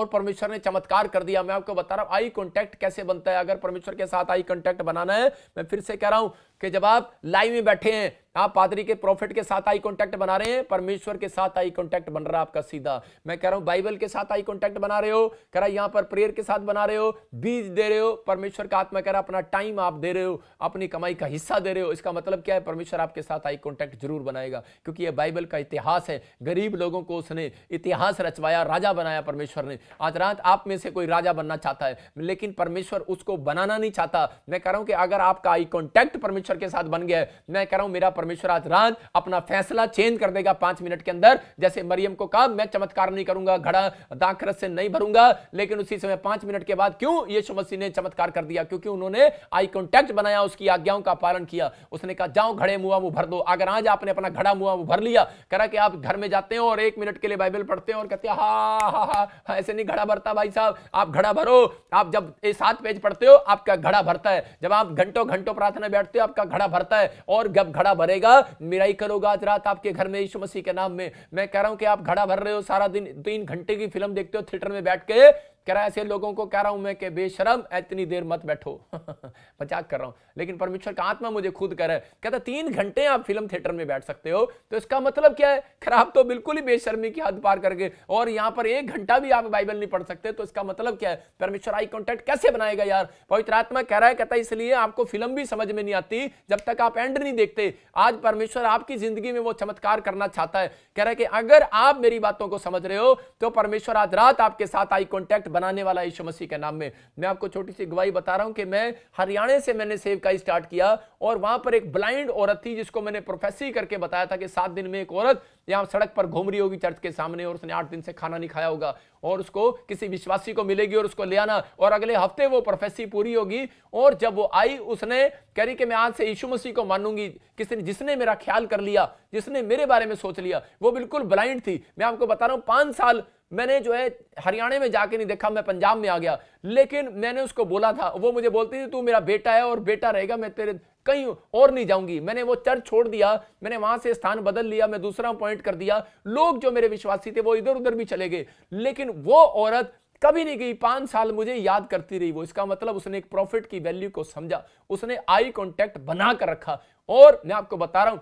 और परमेश्वर ने चमत्कार कर दिया मैं आपको बता रहा हूं आई कॉन्टैक्ट कैसे बनता है अगर परमेश्वर के साथ आई कॉन्टैक्ट बनाना है मैं फिर से कह रहा हूं कि जब आप लाइव में बैठे हैं आप पादरी के प्रॉफिट के साथ आई कांटेक्ट बना रहे हैं परमेश्वर के साथ आई कांटेक्ट बन रहा है आपका सीधा मैं कह रहा हूं बाइबल के साथ आई कांटेक्ट बना रहे हो कह रहा यहां पर प्रेयर के साथ बना रहे हो बीज दे रहे हो परमेश्वर का आत्मा कह रहा अपना टाइम आप दे रहे हो अपनी कमाई का हिस्सा दे रहे हो इसका मतलब क्या है परमेश्वर आपके साथ आई कॉन्टैक्ट जरूर बनाएगा क्योंकि यह बाइबल का इतिहास है गरीब लोगों को उसने इतिहास रचवाया राजा बनाया परमेश्वर ने आज रात आप में से कोई राजा बनना चाहता है लेकिन परमेश्वर उसको बनाना नहीं चाहता मैं कह रहा हूं कि अगर आपका आई कॉन्टैक्ट परमेश्वर परमेश्वर के साथ बन गया है मैं कह रहा हूं मेरा परमेश्वर आज रात अपना फैसला चेंज कर देगा पांच मिनट के अंदर जैसे मरियम को कहा मैं चमत्कार नहीं करूंगा घड़ा दाखरस से नहीं भरूंगा लेकिन उसी समय पांच मिनट के बाद क्यों यीशु मसीह ने चमत्कार कर दिया क्योंकि उन्होंने आई कॉन्टैक्ट बनाया उसकी आज्ञाओं का पालन किया उसने कहा जाओ घड़े मुआ वो भर दो अगर आज आपने अपना घड़ा मुआ वो भर लिया करा कि आप घर में जाते हो और एक मिनट के लिए बाइबल पढ़ते हो और कहते हैं हा हा हा ऐसे नहीं घड़ा भरता भाई साहब आप घड़ा भरो आप जब सात पेज पढ़ते हो आपका घड़ा भरता है जब आप घंटों घंटों प्रार्थना बैठते हो आपका का घड़ा भरता है और जब घड़ा भरेगा मिराई करोगा आज रात आपके घर में यीशु मसीह के नाम में मैं कह रहा हूं कि आप घड़ा भर रहे हो सारा दिन तीन घंटे की फिल्म देखते हो थिएटर में बैठ के कह रहा ऐसे लोगों को कह रहा हूं मैं कि बेशरम इतनी देर मत बैठो (laughs) मजाक कर रहा हूं लेकिन परमेश्वर का आत्मा मुझे खुद कर कहता तीन घंटे आप फिल्म थिएटर में बैठ सकते हो तो इसका मतलब क्या है खराब तो बिल्कुल ही बेशर्मी की हद पार करके और यहां पर एक घंटा भी आप बाइबल नहीं पढ़ सकते तो इसका मतलब क्या है परमेश्वर आई कॉन्टेक्ट कैसे बनाएगा यार पवित्र आत्मा कह रहा है कहता इसलिए आपको फिल्म भी समझ में नहीं आती जब तक आप एंड नहीं देखते आज परमेश्वर आपकी जिंदगी में वो चमत्कार करना चाहता है कह रहा है कि अगर आप मेरी बातों को समझ रहे हो तो परमेश्वर आज रात आपके साथ आई कॉन्टेक्ट बनाने वाला यीशु मसीह के नाम में मैं आपको छोटी सी गवाही बता रहा हूं कि मैं हरियाणा से मैंने सेवकाई स्टार्ट किया और वहां पर एक ब्लाइंड औरत थी जिसको मैंने प्रोफेसी करके बताया था कि सात दिन में एक औरत यहाँ सड़क पर घूम रही होगी चर्च के सामने और उसने आठ दिन से खाना नहीं खाया होगा और उसको किसी विश्वासी को मिलेगी और उसको ले आना और अगले हफ्ते वो प्रोफेसी पूरी होगी और जब वो आई उसने कह रही कि मैं आज से यीशु मसीह को मानूंगी किसी जिसने मेरा ख्याल कर लिया जिसने मेरे बारे में सोच लिया वो बिल्कुल ब्लाइंड थी मैं आपको बता रहा हूँ पांच साल मैंने जो है हरियाणा में जाके नहीं देखा मैं पंजाब में आ गया लेकिन मैंने उसको बोला था वो मुझे बोलती थी तू मेरा बेटा है और बेटा रहेगा मैं तेरे कहीं और नहीं जाऊंगी मैंने वो चर्च छोड़ दिया मैंने वहां से स्थान बदल लिया मैं दूसरा अपॉइंट कर दिया लोग जो मेरे विश्वासी थे वो इधर उधर भी चले गए लेकिन वो औरत कभी नहीं गई पांच साल मुझे याद करती रही वो इसका मतलब उसने एक प्रॉफिट की वैल्यू को समझा उसने आई कॉन्टेक्ट बना कर रखा और मैं आपको बता रहा हूं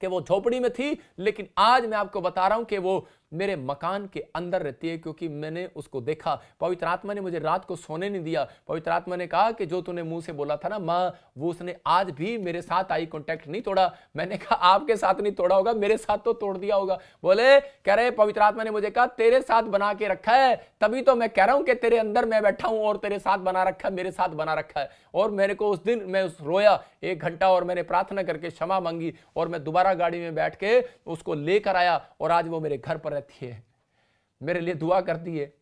कि वो झोपड़ी में थी लेकिन आज मैं आपको बता रहा हूं कि वो मेरे मकान के अंदर रहती है क्योंकि मैंने उसको देखा पवित्र आत्मा ने मुझे रात को सोने नहीं दिया पवित्र आत्मा ने कहा कि जो तूने मुंह से बोला था ना माँ वो उसने आज भी मेरे साथ आई कॉन्टैक्ट नहीं तोड़ा मैंने कहा आपके साथ नहीं तोड़ा होगा मेरे साथ तो तोड़ दिया होगा बोले कह रहे पवित्र आत्मा ने मुझे कहा तेरे साथ बना के रखा है तभी तो मैं कह रहा हूं कि तेरे अंदर मैं बैठा हूं और तेरे साथ बना रखा है मेरे साथ बना रखा है और मेरे को उस दिन मैं उस रोया एक घंटा और मैंने प्रार्थना करके क्षमा मांगी और मैं दोबारा गाड़ी में बैठ के उसको लेकर आया और आज वो मेरे घर पर रहती है मेरे लिए दुआ करती है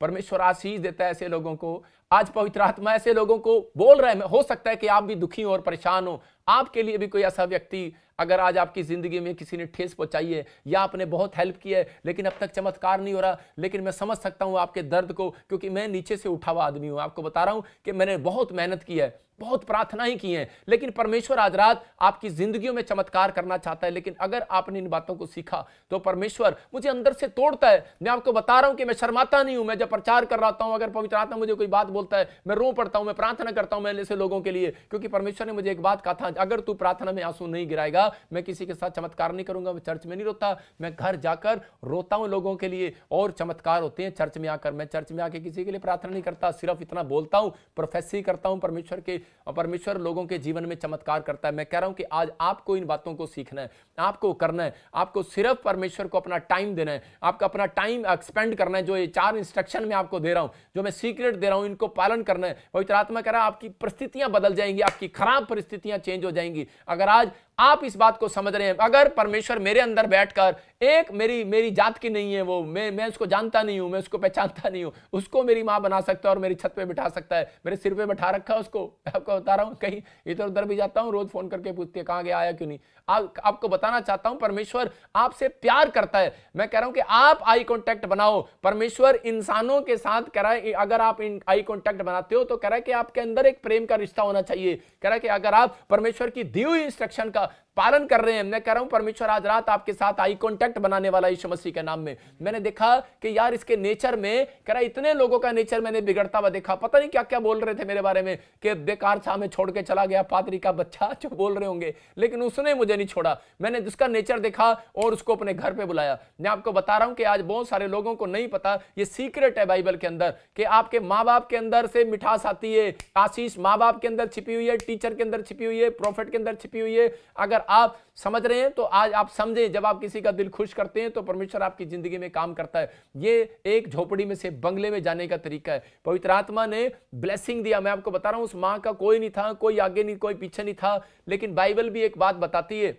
परमेश्वर आशीष देता है ऐसे लोगों को आज पवित्र आत्मा ऐसे लोगों को बोल रहे हैं हो सकता है कि आप भी दुखी हो और परेशान हो आपके लिए भी कोई ऐसा व्यक्ति अगर आज आपकी ज़िंदगी में किसी ने ठेस पहुंचाई है या आपने बहुत हेल्प की है लेकिन अब तक चमत्कार नहीं हो रहा लेकिन मैं समझ सकता हूं आपके दर्द को क्योंकि मैं नीचे से उठा हुआ आदमी हूं आपको बता रहा हूं कि मैंने बहुत मेहनत की है बहुत प्रार्थनाएं की हैं लेकिन परमेश्वर आज रात आपकी ज़िंदगी में चमत्कार करना चाहता है लेकिन अगर आपने इन बातों को सीखा तो परमेश्वर मुझे अंदर से तोड़ता है मैं आपको बता रहा हूं कि मैं शर्माता नहीं हूं मैं जब प्रचार कर रहा हूं अगर पवित्र आत्मा मुझे कोई बात बोल बोलता है मैं रो पड़ता हूं मैं प्रार्थना करता हूं मैं ऐसे लोगों के लिए क्योंकि परमेश्वर ने मुझे एक बात कहा था अगर तू प्रार्थना में आंसू नहीं गिराएगा मैं किसी के साथ चमत्कार नहीं करूंगा मैं चर्च में नहीं रोता मैं घर जाकर रोता हूं लोगों के लिए और चमत्कार होते हैं चर्च में आकर मैं चर्च में आके किसी के लिए प्रार्थना नहीं करता सिर्फ इतना बोलता हूं प्रोफेसी करता हूं परमेश्वर के परमेश्वर लोगों के जीवन में चमत्कार करता है मैं कह रहा हूं कि आज आपको इन बातों को सीखना है आपको करना है आपको सिर्फ परमेश्वर को अपना टाइम देना है आपका अपना टाइम एक्सपेंड करना है जो ये चार इंस्ट्रक्शन में आपको दे रहा हूं जो मैं सीक्रेट दे रहा हूं इनको पालन करना है पवित्र आत्मा कह रहा है आपकी परिस्थितियां बदल जाएंगी आपकी खराब परिस्थितियां चेंज हो जाएंगी अगर आज आप इस बात को समझ रहे हैं अगर परमेश्वर मेरे अंदर बैठकर एक मेरी मेरी जात की नहीं है वो मैं मैं उसको जानता नहीं हूं मैं उसको पहचानता नहीं हूं उसको मेरी माँ बना सकता है और मेरी छत पे बिठा सकता है मेरे सिर पे बैठा रखा है उसको आपको बता रहा हूं कहीं इधर उधर भी जाता हूं रोज फोन करके पूछती है कहां गया आया क्यों नहीं आप, आपको बताना चाहता हूं परमेश्वर आपसे प्यार करता है मैं कह रहा हूं कि आप आई कॉन्टैक्ट बनाओ परमेश्वर इंसानों के साथ कह रहा है अगर आप आई कॉन्टैक्ट बनाते हो तो कह रहा है कि आपके अंदर एक प्रेम का रिश्ता होना चाहिए कह रहा है कि अगर आप परमेश्वर की दी हुई इंस्ट्रक्शन का up पालन कर रहे हैं मैं कह रहा हूं परमेश्वर आज रात आपके साथ आई कॉन्टेक्ट बनाने वाला यीशु मसीह के नाम में मैंने देखा कि यार इसके नेचर में कह रहा इतने लोगों का नेचर मैंने बिगड़ता हुआ देखा पता नहीं क्या क्या बोल रहे थे मेरे बारे में कि बेकार था मैं छोड़ के चला गया पादरी का बच्चा (laughs) जो बोल रहे होंगे लेकिन उसने मुझे नहीं छोड़ा मैंने उसका नेचर देखा और उसको अपने घर पर बुलाया मैं आपको बता रहा हूं कि आज बहुत सारे लोगों को नहीं पता ये सीक्रेट है बाइबल के अंदर कि आपके माँ बाप के अंदर से मिठास आती है आशीष माँ बाप के अंदर छिपी हुई है टीचर के अंदर छिपी हुई है प्रॉफिट के अंदर छिपी हुई है अगर अगर आप समझ रहे हैं तो आज आप समझें जब आप किसी का दिल खुश करते हैं तो परमेश्वर आपकी जिंदगी में काम करता है ये एक झोपड़ी में से बंगले में जाने का तरीका है पवित्र आत्मा ने ब्लेसिंग दिया मैं आपको बता रहा हूं उस माँ का कोई नहीं था कोई आगे नहीं कोई पीछे नहीं था लेकिन बाइबल भी एक बात बताती है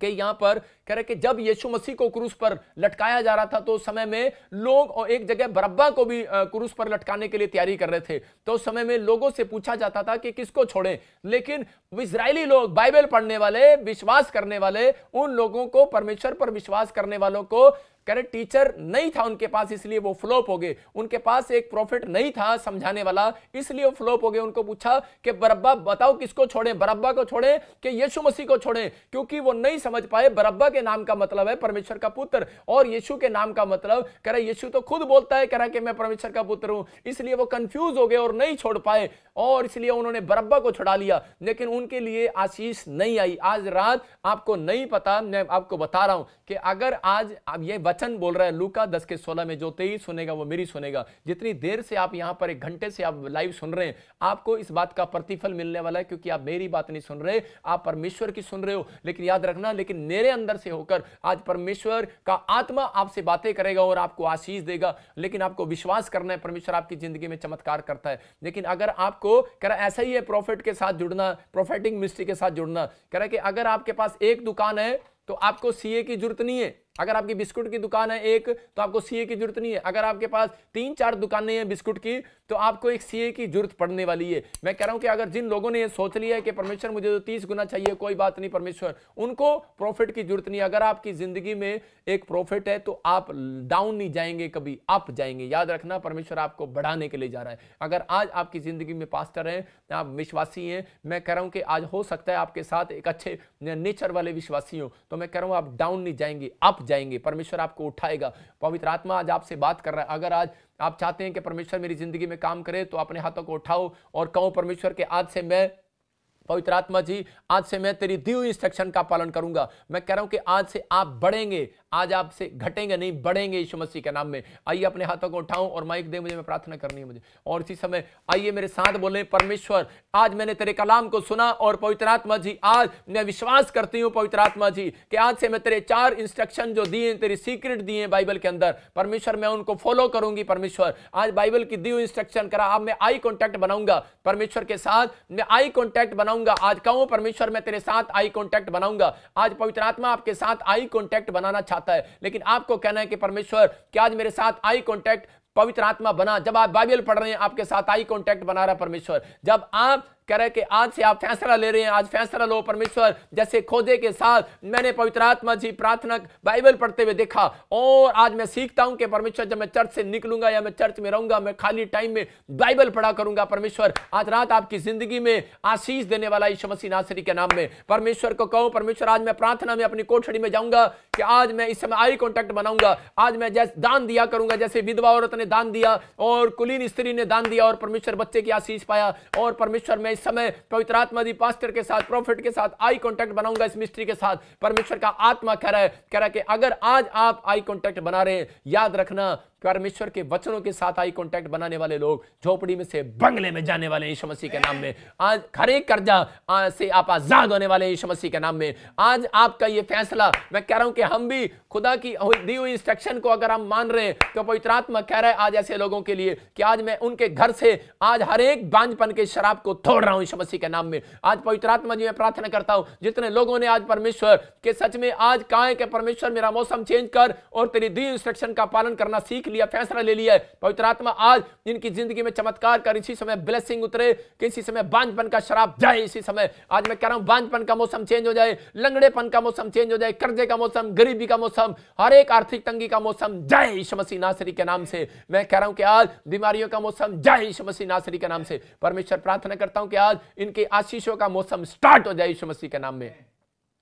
कि यहां पर कह रहे कि जब यीशु मसीह को क्रूस पर लटकाया जा रहा था तो उस समय में लोग और एक जगह बरब्बा को भी क्रूस पर लटकाने के लिए तैयारी कर रहे थे तो उस समय में लोगों से पूछा जाता था कि किसको छोड़ें लेकिन इसराइली लोग बाइबल पढ़ने वाले विश्वास करने वाले उन लोगों को परमेश्वर पर विश्वास करने वालों को कह रहे टीचर नहीं था उनके पास इसलिए वो फ्लॉप हो गए उनके पास एक प्रॉफिट नहीं था समझाने वाला इसलिए वो फ्लॉप हो गए उनको पूछा कि बरब्बा बताओ किसको छोड़े बरब्बा को छोड़े कि यीशु मसीह को छोड़े क्योंकि वो नहीं समझ पाए बरब्बा के नाम का मतलब है परमेश्वर का पुत्र और यीशु के नाम का मतलब कह रहे यीशु तो खुद बोलता है कह रहा कि मैं परमेश्वर का पुत्र हूं इसलिए वो कंफ्यूज हो गए और नहीं छोड़ पाए और इसलिए उन्होंने बरब्बा को छोड़ा लिया लेकिन उनके लिए आशीष नहीं आई आज रात आपको नहीं पता मैं आपको बता रहा हूं कि अगर आज ये वचन बोल रहा है लूका दस के सोलह में जो तेईस सुनेगा वो मेरी सुनेगा जितनी देर से आप यहाँ पर एक घंटे से आप लाइव सुन रहे हैं आपको इस बात का प्रतिफल मिलने वाला है क्योंकि आप मेरी बात नहीं सुन रहे आप परमेश्वर की सुन रहे हो लेकिन याद रखना लेकिन मेरे अंदर से होकर आज परमेश्वर का आत्मा आपसे बातें करेगा और आपको आशीष देगा लेकिन आपको विश्वास करना है परमेश्वर आपकी जिंदगी में चमत्कार करता है लेकिन अगर आपको कह रहा ऐसा ही है प्रॉफिट के साथ जुड़ना प्रोफेटिंग मिस्ट्री के साथ जुड़ना कह रहा कि अगर आपके पास एक दुकान है तो आपको सीए की जरूरत नहीं है अगर आपकी बिस्कुट की दुकान है एक तो आपको सीए की जरूरत नहीं है अगर आपके पास तीन चार दुकानें हैं बिस्कुट की तो आपको एक सीए की जरूरत पड़ने वाली है मैं कह रहा हूं कि अगर जिन लोगों ने ये सोच लिया है कि परमेश्वर मुझे तो तीस गुना चाहिए कोई बात नहीं परमेश्वर उनको प्रॉफिट की जरूरत नहीं अगर आपकी जिंदगी में एक प्रॉफिट है तो आप डाउन नहीं जाएंगे कभी अप जाएंगे याद रखना परमेश्वर आपको बढ़ाने के लिए जा रहा है अगर आज आपकी जिंदगी में पास्टर हैं आप विश्वासी हैं मैं कह रहा हूं कि आज हो सकता है आपके साथ एक अच्छे नेचर वाले विश्वासी हो तो मैं कह रहा हूं आप डाउन नहीं जाएंगे अप जाएंगे परमेश्वर आपको उठाएगा पवित्र आत्मा आज आपसे बात कर रहा है अगर आज आप चाहते हैं कि परमेश्वर मेरी जिंदगी में काम करे तो अपने हाथों को उठाओ और कहो परमेश्वर के आज से मैं पवित्र आत्मा जी आज से मैं तेरी दी हुई इंस्ट्रक्शन का पालन करूंगा मैं कह रहा हूं कि आज से आप बढ़ेंगे आज आपसे घटेंगे नहीं बढ़ेंगे यीशु मसीह के नाम में आइए अपने हाथों को उठाऊं और माइक दे मुझे मैं प्रार्थना करनी है मुझे और इसी समय आइए मेरे साथ बोले परमेश्वर आज मैंने तेरे कलाम को सुना और पवित्र आत्मा जी आज मैं विश्वास करती हूँ पवित्र आत्मा जी कि आज से मैं तेरे चार इंस्ट्रक्शन जो दिए तेरे सीक्रेट दिए बाइबल के अंदर परमेश्वर मैं उनको फॉलो करूंगी परमेश्वर आज बाइबल की दी हुई इंस्ट्रक्शन करा आप मैं आई कॉन्टैक्ट बनाऊंगा परमेश्वर के साथ मैं आई कॉन्टैक्ट बनाऊंगा आज कहूँ परमेश्वर मैं तेरे साथ आई कॉन्टैक्ट बनाऊंगा आज पवित्र आत्मा आपके साथ आई कॉन्टैक्ट बनाना चाहता चाहता है लेकिन आपको कहना है कि परमेश्वर क्या आज मेरे साथ आई कॉन्टैक्ट पवित्र आत्मा बना जब आप बाइबल पढ़ रहे हैं आपके साथ आई कॉन्टैक्ट बना रहा परमेश्वर जब आप कह रहे कि आज से आप फैसला ले रहे हैं आज फैसला लो परमेश्वर जैसे खोदे के साथ मैंने पवित्र आत्मा जी प्रार्थना बाइबल पढ़ते हुए देखा और आज मैं सीखता हूं कि परमेश्वर जब मैं चर्च से निकलूंगा या मैं चर्च में रहूंगा मैं खाली टाइम में बाइबल पढ़ा करूंगा परमेश्वर आज रात आपकी जिंदगी में आशीष देने वाला यीशु मसीह नासरी के नाम में परमेश्वर को कहूं परमेश्वर आज मैं प्रार्थना में अपनी कोठड़ी में जाऊंगा कि आज मैं इस समय आई कॉन्टेक्ट बनाऊंगा आज मैं जैसे दान दिया करूंगा जैसे विधवा औरत ने दान दिया और कुलीन स्त्री ने दान दिया और परमेश्वर बच्चे की आशीष पाया और परमेश्वर मैं इस समय पवित्र आत्मा दी पास्टर के साथ प्रॉफिट के साथ आई कॉन्टैक्ट बनाऊंगा इस मिस्ट्री के साथ परमेश्वर का आत्मा कह रहा है कह रहा है कि अगर आज आप आई कॉन्टैक्ट बना रहे हैं याद रखना परमेश्वर के वचनों के साथ आई कॉन्टैक्ट बनाने वाले लोग झोपड़ी में से बंगले में जाने वाले यीशु मसीह के नाम में आज हर एक कर्जा से आप आजाद होने वाले यीशु मसीह के नाम में आज आपका ये फैसला मैं कह रहा हूं कि हम भी खुदा की दी हुई इंस्ट्रक्शन को अगर हम मान रहे हैं तो पवित्र आत्मा कह रहा है आज ऐसे लोगों के लिए कि आज मैं उनके घर से आज हर एक बांझपन के शराब को तोड़ रहा हूं इस मसीह के नाम में आज पवित्र आत्मा जी मैं प्रार्थना करता हूं जितने लोगों ने आज परमेश्वर के सच में आज कहा है कि परमेश्वर मेरा मौसम चेंज कर और तेरी दी इंस्ट्रक्शन का पालन करना सीख लिया फैसला ले लिया है पवित्र आत्मा आज इनकी जिंदगी में चमत्कार कर इसी समय ब्लेसिंग उतरे किसी समय बांझपन का शराब जाए इसी समय आज मैं कह रहा हूं बांझपन का मौसम चेंज हो जाए लंगड़ेपन का मौसम चेंज हो जाए कर्जे का मौसम गरीबी का मौसम मौसम हर एक आर्थिक तंगी का मौसम जय यीशु नासरी के नाम से मैं कह रहा हूं कि आज बीमारियों का मौसम जय यीशु नासरी के नाम से परमेश्वर प्रार्थना करता हूं कि आज इनके आशीषों का मौसम स्टार्ट हो जाए यीशु के नाम में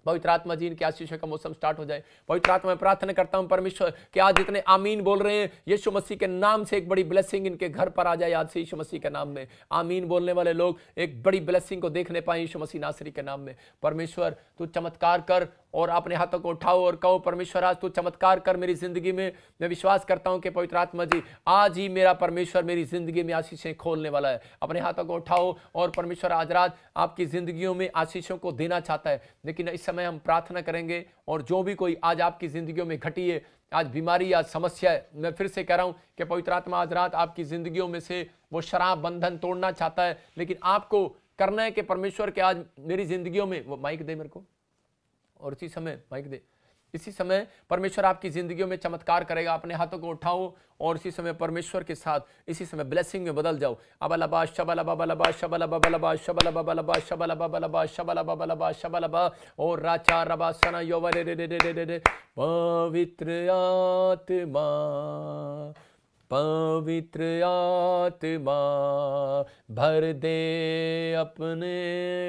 पवित्र आत्मा जी इनके आशीषों का मौसम स्टार्ट हो जाए पवित्र आत्मा मैं प्रार्थना करता हूँ परमेश्वर कि आज जितने आमीन बोल रहे हैं यीशु मसीह के नाम से एक बड़ी ब्लेसिंग इनके घर पर आ जाए आज से यीशु मसीह के नाम में आमीन बोलने वाले लोग एक बड़ी ब्लेसिंग को देखने पाए यीशु मसीह नासरी के नाम में परमेश्वर तू चमत्कार कर और अपने हाथों को उठाओ और कहो परमेश्वर आज तू चमत्कार कर मेरी जिंदगी में मैं विश्वास करता हूँ कि पवित्र आत्मा जी आज ही मेरा परमेश्वर मेरी जिंदगी में आशीषें खोलने वाला है अपने हाथों को उठाओ और परमेश्वर आज रात आपकी जिंदगियों में आशीषों को देना चाहता है लेकिन इस समय हम प्रार्थना करेंगे और जो भी कोई आज आपकी जिंदगियों में घटी है आज बीमारी आज समस्या है मैं फिर से कह रहा हूँ कि पवित्र आत्मा आज रात आपकी जिंदगियों में से वो शराब बंधन तोड़ना चाहता है लेकिन आपको करना है कि परमेश्वर के आज मेरी जिंदगियों में वो माइक दे मेरे को और इसी समय माइक दे इसी समय परमेश्वर आपकी जिंदगियों में चमत्कार करेगा अपने हाथों को उठाओ और इसी समय परमेश्वर के साथ इसी समय ब्लेसिंग में बदल जाओ अबलबा शबलबलबा शबलबलबा शबलबलबा शबलबलबा शबलबलबा शबलबा और राचा रबा सना योवरे पवित्र आत्मा पवित्र आत्मा भर दे अपने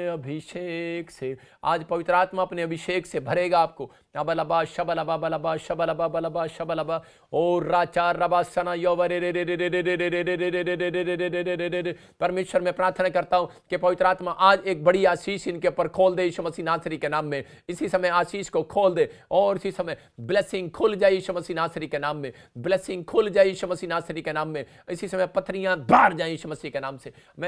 अभिषेक से आज पवित्र आत्मा अपने अभिषेक से भरेगा आपको परमेश्वर मैं प्रार्थना करता हूँ कि पवित्र आत्मा आज एक बड़ी आशीष इनके ऊपर खोल दे यीशु मसीह नासरी के नाम में इसी समय आशीष को खोल दे और इसी समय ब्लेसिंग खुल जाए यीशु मसीह नासरी के नाम में ब्लेसिंग खुल जाए यीशु मसीह नासरी के नाम में इसी समय पथरियां बाहर जाए यीशु मसीह के नाम से मैं